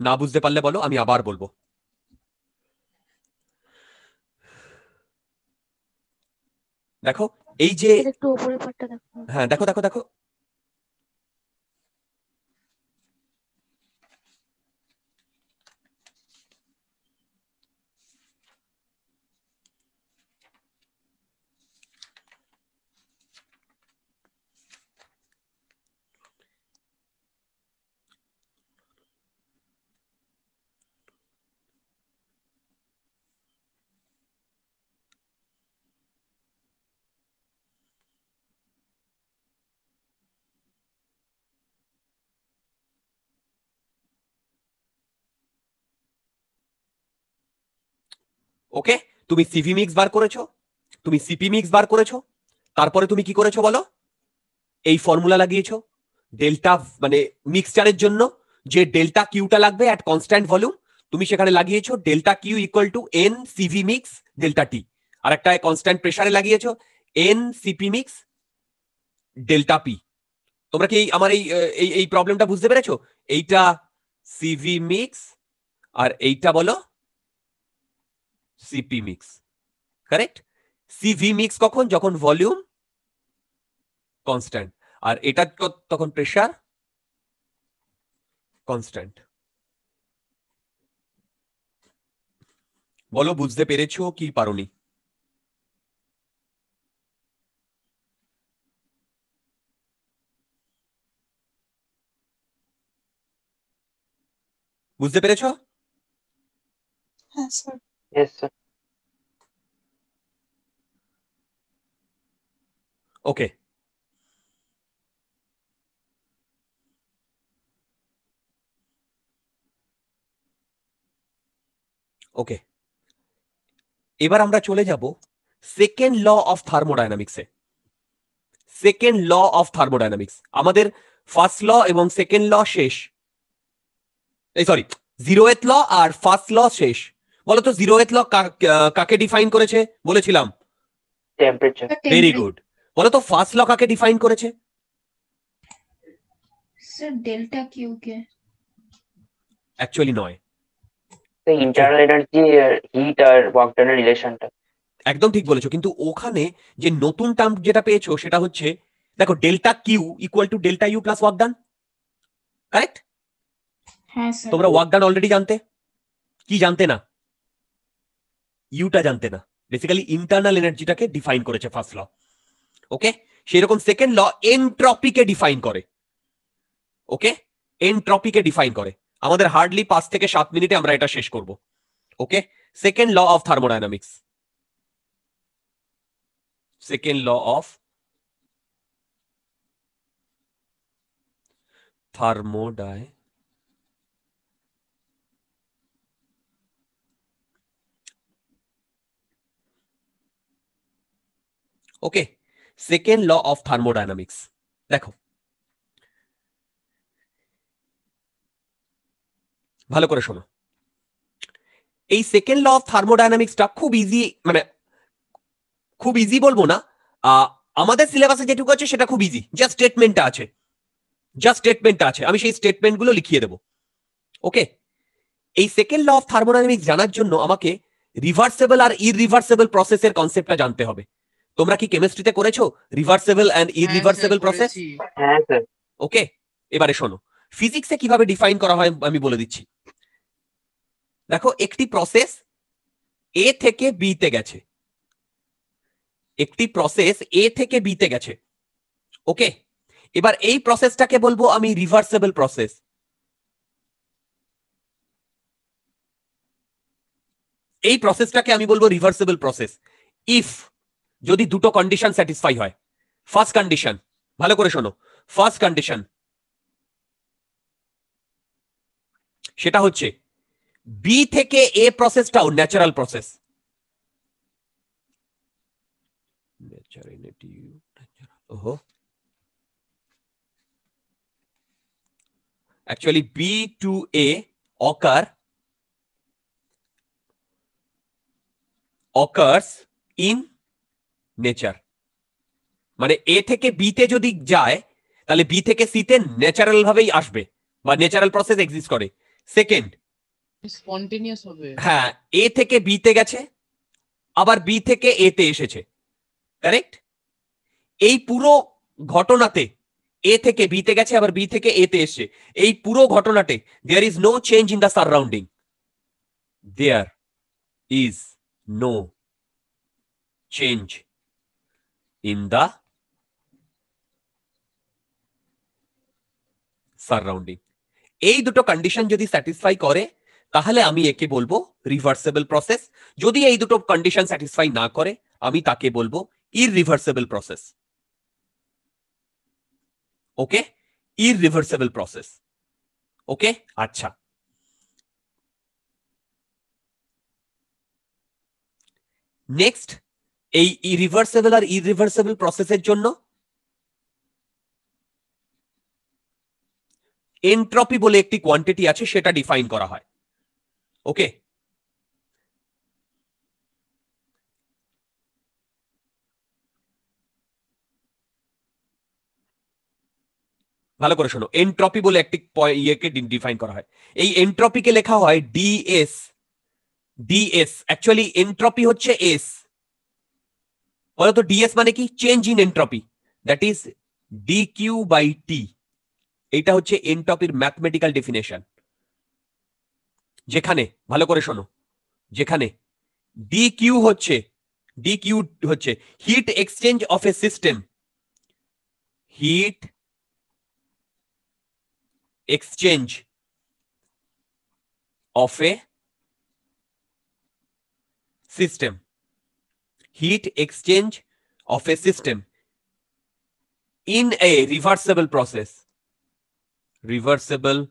না বুঝতে পারলে বলো আমি আবার বলবো দেখো এই যে একটু হ্যাঁ দেখো দেখো দেখো ওকে তুমি সিভি মিক্স বার করেছো তুমি সিপি মিক্স বার করেছো তারপরে তুমি কি করেছো বলো এই ফর্মুলা লাগিয়েছো ডেল্টা মানে মিক্সচারের জন্য যে ডেল্টা কিউটা লাগবে অ্যাট কনস্ট্যান্ট ভলিউম তুমি সেখানে লাগিয়েছো delta Q equal to N CV mix delta T আর একটা কনস্ট্যান্ট প্রেশারে লাগিয়েছো N CP mix delta P তোমরা কি আমার এই এই প্রবলেমটা বুঝতে পেরেছো এইটা সিভি মিক্স আর এইটা বলো CP mix correct CV mix কখন যখন ভলিউম কনস্ট্যান্ট আর এটা তখন প্রেশার কনস্ট্যান্ট বলো বুঝতে পেরেছ কি পারোনি বুঝতে পেরেছ হ্যাঁ sir Yes, sir. Okay. Okay এবার আমরা চলে যাব সেকেন্ড ল অফ থার্মোডাইনামিক্সে সেকেন্ড ল অফ থার্মোডাইনামিক্স আমাদের ফার্স্ট ল এবং সেকেন্ড ল শেষ এই সরি জিরো এথ ল আর ফার্স্ট ল শেষ বলতো জিরো এথ ল কাকে ডিফাইন করেছে বলেছিলাম টেম্পারেচার ভেরি গুড বলতো ফার্স্ট ল কাকে ডিফাইন করেছে স্যার ডেল্টা কিউ কে অ্যাকচুয়ালি নয় ইন্টারনাল এনার্জি হিট আর ওয়ার্ক ডান রিলেশনটা একদম ঠিক বলেছো কিন্তু ওখানে যে নতুন টার্ম যেটা পেয়েছো সেটা হচ্ছে দেখো delta Q equal to delta U plus work done correct তোমরা ওয়ার্ক ডান অলরেডি জানতে কি জানতে না ইউটা জানতে না বেসিক্যালি ইন্টারনাল এনার্জিটাকে ডিফাইন করেছে ফার্স্ট ল ওকে সেরকম সেকেন্ড ল এনট্রপিকে ডিফাইন করে ওকে এনট্রপিকে ডিফাইন করে আমাদের হার্ডলি পাঁচ থেকে সাত মিনিটে আমরা এটা শেষ করব okay second law of thermodynamics second law of থার্মোডাই okay second law of thermodynamics দেখো ভালো করে শোনো এই সেকেন্ড ল অফ থার্মোডাইনামিক্সটা খুব ইজি মানে খুব ইজি বলবো না আমাদের সিলেবাসে যেটুকু আছে সেটা খুব ইজি জাস্ট স্টেটমেন্টটা আছে জাস্ট স্টেটমেন্টটা আছে আমি সেই স্টেটমেন্টগুলো লিখিয়ে দেবো ওকে এই সেকেন্ড ল অফ থার্মোডাইনামিক্স জানার জন্য আমাকে রিভার্সেবল আর ইরিভার্সেবল প্রসেসের কনসেপ্টটা জানতে হবে তোমরা কি কেমিস্ট্রিতে করেছো রিভার্সেবল এন্ড ইরিভার্সেবল প্রসেস হ্যাঁ স্যার ওকে এবারে শোনো ফিজিক্সে কিভাবে ডিফাইন করা হয় আমি বলে দিচ্ছি দেখো একটি প্রসেস এ থেকে বি তে গেছে একটি প্রসেস এ থেকে বি তে গেছে ওকে এবার এই প্রসেসটাকে বলবো আমি রিভার্সেবল প্রসেস এই প্রসেসটাকে আমি বলবো রিভার্সেবল প্রসেস ইফ যদি দুটো কন্ডিশন স্যাটিসফাই হয় ফার্স্ট কন্ডিশন ভালো করে শোনো ফার্স্ট কন্ডিশন সেটা হচ্ছে বি থেকে এ প্রসেসটাও natural process actually B B A A occurs in nature মানে এ থেকে বি তে যদি যায় তাহলে বি থেকে সি তে ন্যাচারাল ভাবেই আসবে বা ন্যাচারাল প্রসেস এক্সিস্ট করে সেকেন্ড স্পন্টেনিয়াস হবে হ্যাঁ এ থেকে বি তে গেছে আবার বি থেকে এ তে এসেছে কারেক্ট এই পুরো ঘটনাতে এ থেকে বি তে গেছে আবার বি থেকে এ তে এসছে এই পুরো ঘটনাতে there is no change in the surrounding there is no change in the surrounding এই দুটো কন্ডিশন যদি স্যাটিসফাই করে তাহলে আমি একে বলবো রিভার্সেবল প্রসেস যদি এই দুটো কন্ডিশন স্যাটিসফাই না করে আমি তাকে বলবো irreversible process okay irreversible process okay আচ্ছা নেক্সট এই রিভার্সেবল আর ইরিভার্সেবল প্রসেসের জন্য এন্ট্রপি বলে একটি কোয়ান্টিটি আছে সেটা ডিফাইন করা হয় ওকে ভালো করে শোনো এন্ট্রপি বলে একটি ইয়েকে ডিফাইন করা হয় এই এন্ট্রপিকে লেখা হয় ডিএস ডিএস অ্যাকচুয়ালি এন্ট্রপি হচ্ছে এস বলো তো ডিএস মানে কি change in entropy that is D Q by T এটা হচ্ছে এনটপির ম্যাথমেটিক্যাল ডেফিনেশন যেখানে ভালো করে শোনো যেখানে ডি কিউ হচ্ছে ডি কিউ হচ্ছে heat exchange of a system heat exchange of a system heat exchange of a system in a reversible process. Reversible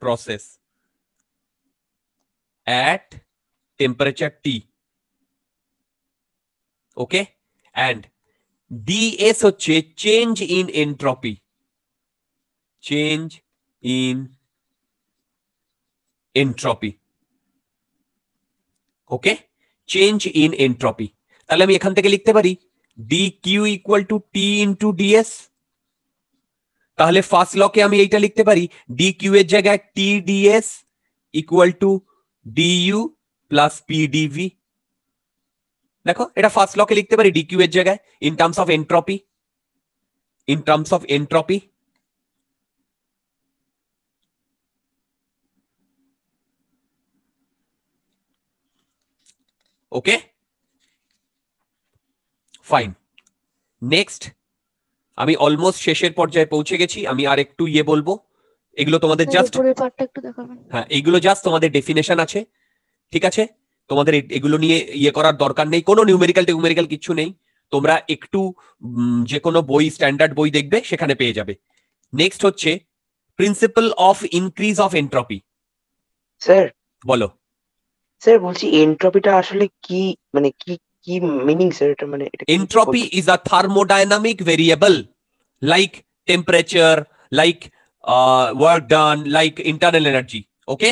process at temperature T. Okay. And DS হচ্ছে change in entropy. Change in entropy. Okay. Change in entropy তাহলে আমি এখান থেকে লিখতে পারি D Q equal to T into DS তাহলে first লকে আমি এইটা লিখতে পারি ডি কিউ এর জায়গায় T DS equal to D U plus P DV দেখো এটা ফার্স্ট লকে লিখতে পারি ডি কিউ এর জায়গায় in terms of entropy in terms of entropy okay fine next আমি অলমোস্ট শেষের পর্যায়ে পৌঁছে গেছি আমি আর একটু ইয়ে বলবো এগুলো তোমাদের জাস্ট হ্যাঁ এগুলো জাস্ট তোমাদের ডেফিনেশন আছে ঠিক আছে তোমাদের এগুলো নিয়ে ইয়ে করার দরকার নেই কোনো নিউমেরিক্যাল টিউমেরিক্যাল কিছু নেই তোমরা একটু যে কোনো বই স্ট্যান্ডার্ড বই দেখবে সেখানে পেয়ে যাবে নেক্সট হচ্ছে principle of increase of entropy sir বলো স্যার বলছি এনট্রপিটা আসলে কি মানে কি কি মিনিং স্যার এটা মানে entropy is a thermodynamic variable like temperature like work done like internal energy okay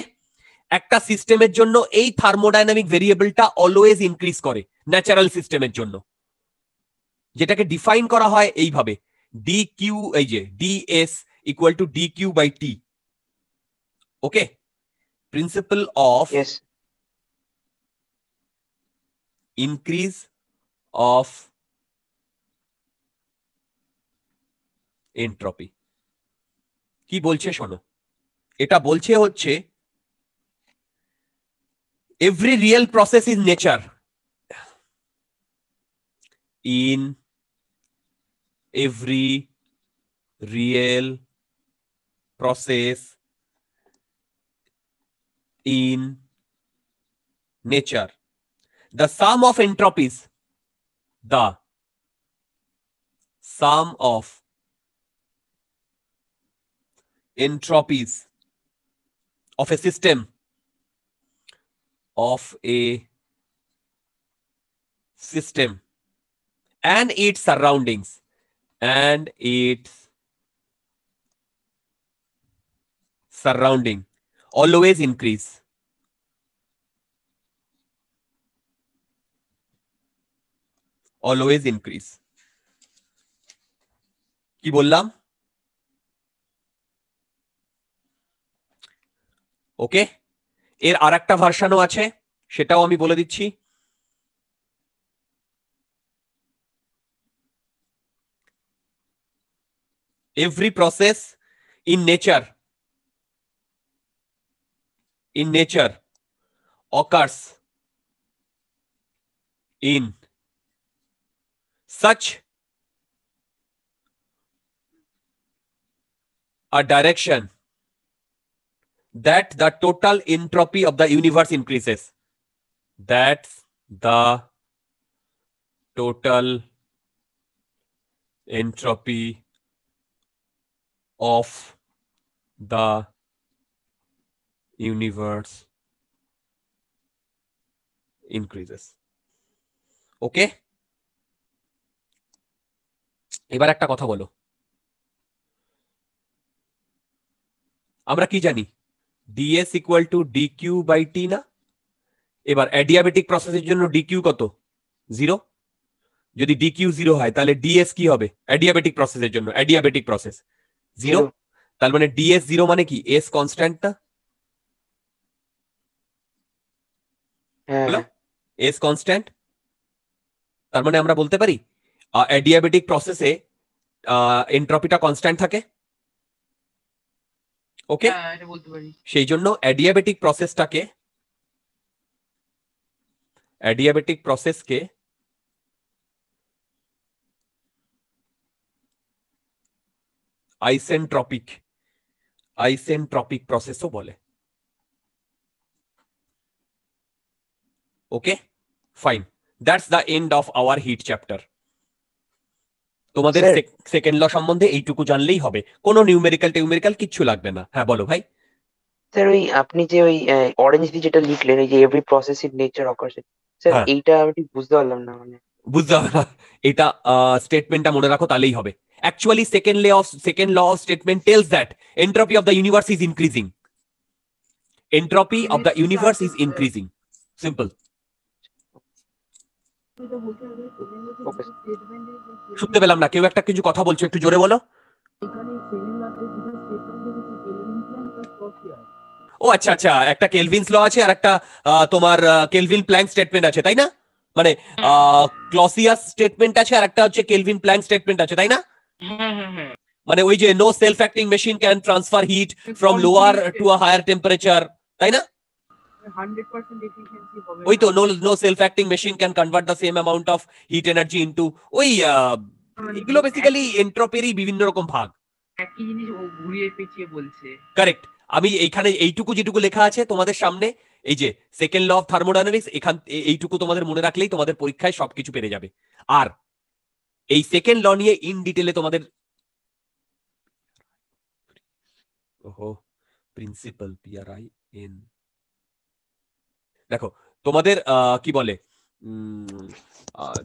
একটা সিস্টেমের জন্য এই থার্মোডাইনামিক ভেরিয়েবলটা অলওয়েজ ইনক্রিজ করে ন্যাচারাল সিস্টেমের জন্য যেটাকে ডিফাইন করা হয় এইভাবে ডি কিউ এই যে D S equal to D Q by T okay principle of increase of entropy কি বলছে শোনো এটা বলছে হচ্ছে every real process is nature in every real process in nature The sum of entropies, the sum of entropies of a system of a system and its surroundings and its surrounding always increase always increase কি বললাম ওকে এর আর একটা ভার্সানও আছে সেটাও আমি বলে দিচ্ছি every process in nature in nature occurs in such a direction that the total entropy of the universe increases. That's the total entropy of the universe increases. Okay. এবার একটা কথা বলো আমরা কি জানি DS equal to D Q by T না এবার adiabatic প্রসেসের জন্য ডি কিউ কত জিরো যদি ডি কিউ জিরো হয় তাহলে ডিএস কি হবে অ্যাডিয়াবেটিক প্রসেসের জন্য অ্যাডিয়াবেটিক প্রসেস জিরো তার মানে ডিএস জিরো মানে কি এস কনস্ট্যান্টটা এস কনস্ট্যান্ট তার মানে আমরা বলতে পারি એડિયાબેટિક પ્રોસેસે এনট্রপিটা কনস্ট্যান্ট থাকে ওকে সেই জন্য অ্যাডিয়াবেটিক প্রসেসটাকে অ্যাডিয়াবেটিক প্রসেসকে আইসেন্ট্রপিক আইসেন্ট্রপিক প্রসেসও বলে okay fine that's the end of our heat chapter তোমাদের সেকেন্ড ল সম্বন্ধে এইটুকু জানলেই হবে কোনো নিউমেরিক্যাল টিউমেরিক্যাল কিচ্ছু লাগবে না হ্যাঁ বলো ভাই স্যার ওই আপনি যে ওই অরেঞ্জ দিয়ে যেটা লিখলেন এই যে every process in nature occurs sir হ্যাঁ। এইটা আমি ঠিক বুঝতে পারলাম না মানে বুঝতে হবে না এটা স্টেটমেন্টটা মনে রাখো তাহলেই হবে actually second law of second law of statement tells that entropy of the universe is increasing entropy of the universe is increasing simple শুনতে পেলাম না কেউ একটা কিছু কথা বলছো একটু জোরে বলো ও আচ্ছা আচ্ছা একটা কেলভিনস ল আছে আর একটা তোমার কেলভিন প্ল্যাঙ্ক স্টেটমেন্ট আছে তাই না মানে ক্লসিয়াস স্টেটমেন্ট আছে আর একটা হচ্ছে কেলভিন প্ল্যাঙ্ক স্টেটমেন্ট আছে তাই না হ্যাঁ, হ্যাঁ, হ্যাঁ। মানে ওই যে no self acting machine can transfer heat from lower to a higher temperature তাই না ওই তো no self acting machine can convert the same amount of heat energy into ওই মানে এগুলো বেসিক্যালি এন্ট্রপেরই বিভিন্ন রকম ভাগ একই জিনিস ও ঘুরিয়ে পেঁচিয়ে বলছে কারেক্ট আমি এইখানে এইটুকু যেটুকু লেখা আছে তোমাদের সামনে এই যে সেকেন্ড ল অফ থার্মোডাইনামিক্স এখান এইটুকু তোমাদের মনে রাখলেই তোমাদের পরীক্ষায় সবকিছু পেরে যাবে আর এই সেকেন্ড ল নিয়ে ইন ডিটেলে তোমাদের ওহো প্রিন্সিপাল পিআরআই এন দেখো তোমাদের কি বলে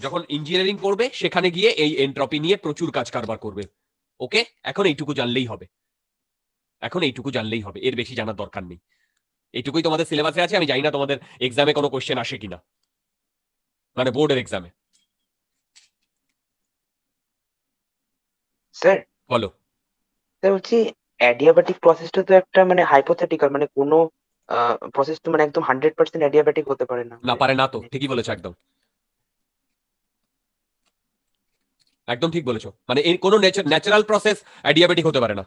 যখন ইঞ্জিনিয়ারিং করবে সেখানে গিয়ে এই এন্ট্রপি নিয়ে প্রচুর কাজ কারবার করবে ওকে এখন এইটুকু জানলেই হবে এখন এইটুকু জানলেই হবে এর বেশি জানার দরকার নেই এইটুকুই তোমাদের সিলেবাসে আছে আমি জানি না তোমাদের এক্সামে কোনো কোয়েশ্চেন আসে কিনা মানে বোর্ডের এক্সামে স্যার বলো স্যার বলছি অ্যাডিয়াবেটিক প্রসেসটা তো একটা মানে হাইপোথেটিক্যাল মানে কোনো প্রসেস তো মানে একদম হান্ড্রেড পার্সেন্ট অ্যাডিয়াবেটিক হতে পারে না না পারে না তো ঠিকই বলেছো একদম একদম ঠিক বলেছো মানে এর কোনো ন্যাচারাল প্রসেস অ্যাডিয়াবেটিক হতে পারে না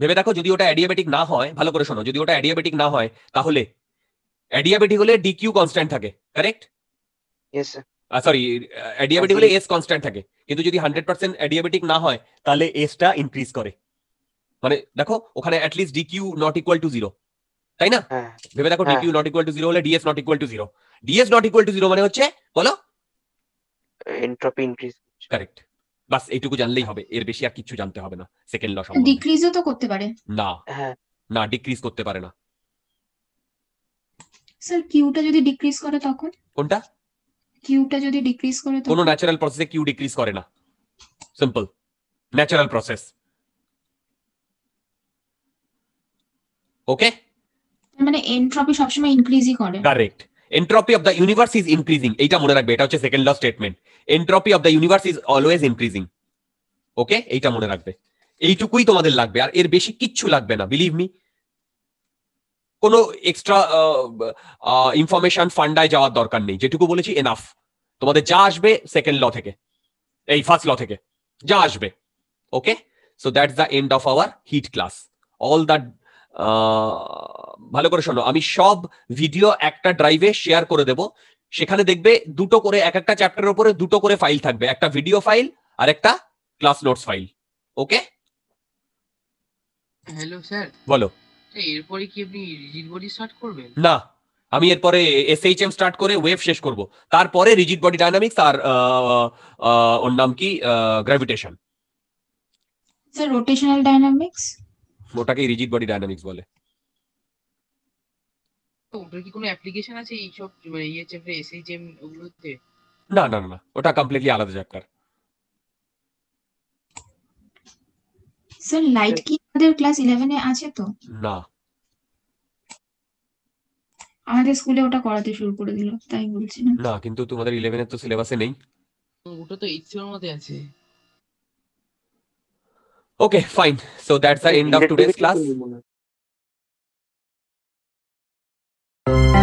ভেবে দেখো যদি ওটা অ্যাডিয়াবেটিক না হয় ভালো করে শোনো যদি ওটা অ্যাডিয়াবেটিক না হয় তাহলে অ্যাডিয়াবেটিক হলে ডিকিউ কনস্ট্যান্ট থাকে কারেক্ট ইয়েস সরি অ্যাডিয়াবেটিক হলে এস কনস্ট্যান্ট থাকে কিন্তু যদি হান্ড্রেড পার্সেন্ট অ্যাডিয়াবেটিক না হয় তাহলে এসটা ইনক্রিজ করে মানে দেখো ওখানে at least DQ not equal to zero তাই না হ্যাঁ। ভেবে দেখো D Q not equal to zero হলে DS not equal to zero DS not equal to zero মানে হচ্ছে বলো এনট্রপি ইনক্রিজ কারেক্ট বাস এইটুকু জানলেই হবে এর বেশি আর কিছু জানতে হবে না সেকেন্ড ল সম্বন্ধে ডিক্রিজও তো করতে পারে না হ্যাঁ না ডিক্রিজ করতে পারে না স্যার কিউটা যদি ডিক্রিজ করে তখন কোনটা কিউটা যদি ডিক্রিজ করে তখন কোনো ন্যাচারাল প্রসেসে কিউ ডিক্রিজ করে না সিম্পল ন্যাচারাল প্রসেস ওকে মানে এনট্রপি সবসময় ইনক্রিজই করে correct entropy of the universe is increasing এইটা মনে রাখবে এটা হচ্ছে second law statement entropy of the universe is always increasing okay এইটা মনে রাখবে এইটুকুই তোমাদের লাগবে আর এর বেশি কিচ্ছু লাগবে না বিলিভ মি এক্সট্রা ইনফরমেশন ফান্ডায় যাওয়ার দরকার নেই যেটুকু বলেছি এনাফ তোমাদের যা আসবে সেকেন্ড ল থেকে এই ফার্স্ট ল থেকে যা আসবে okay so that's the end of our heat class all the ভালো করে শোনো আমি সব ভিডিও একটা ড্রাইভে শেয়ার করে দেব সেখানে দেখবে দুটো করে এক একটা চ্যাপ্টারের উপরে দুটো করে ফাইল থাকবে একটা ভিডিও ফাইল আর একটা class notes file okay hello sir বলো এরপরে কি আপনি রিজিড বডি স্টার্ট করবেন না আমি এরপরে এসএইচএম স্টার্ট করে ওয়েভ শেষ করব তারপরে রিজিড বডি ডাইনামিক্স আর ওর নাম কি গ্র্যাভিটেশন স্যার রোটেশনাল ডাইনামিক্স ওটাকে রিজিড বডি ডাইনামিক্স বলে কি কোনো অ্যাপ্লিকেশন আছে এসএইচএম মানে e ওগুলোতে না না না ওটা কমপ্লিটলি আলাদা চ্যাপ্টার স্যার লাইট কি আমাদের ক্লাস 11 এ আছে তো না আমাদের স্কুলে ওটা করাতে শুরু করে দিল তাই বলছি না না কিন্তু তোমাদের 11 এর তো সিলেবাসে নেই ওটা তো এইচএম মধ্যে আছে okay fine so that's the end of today's class thank you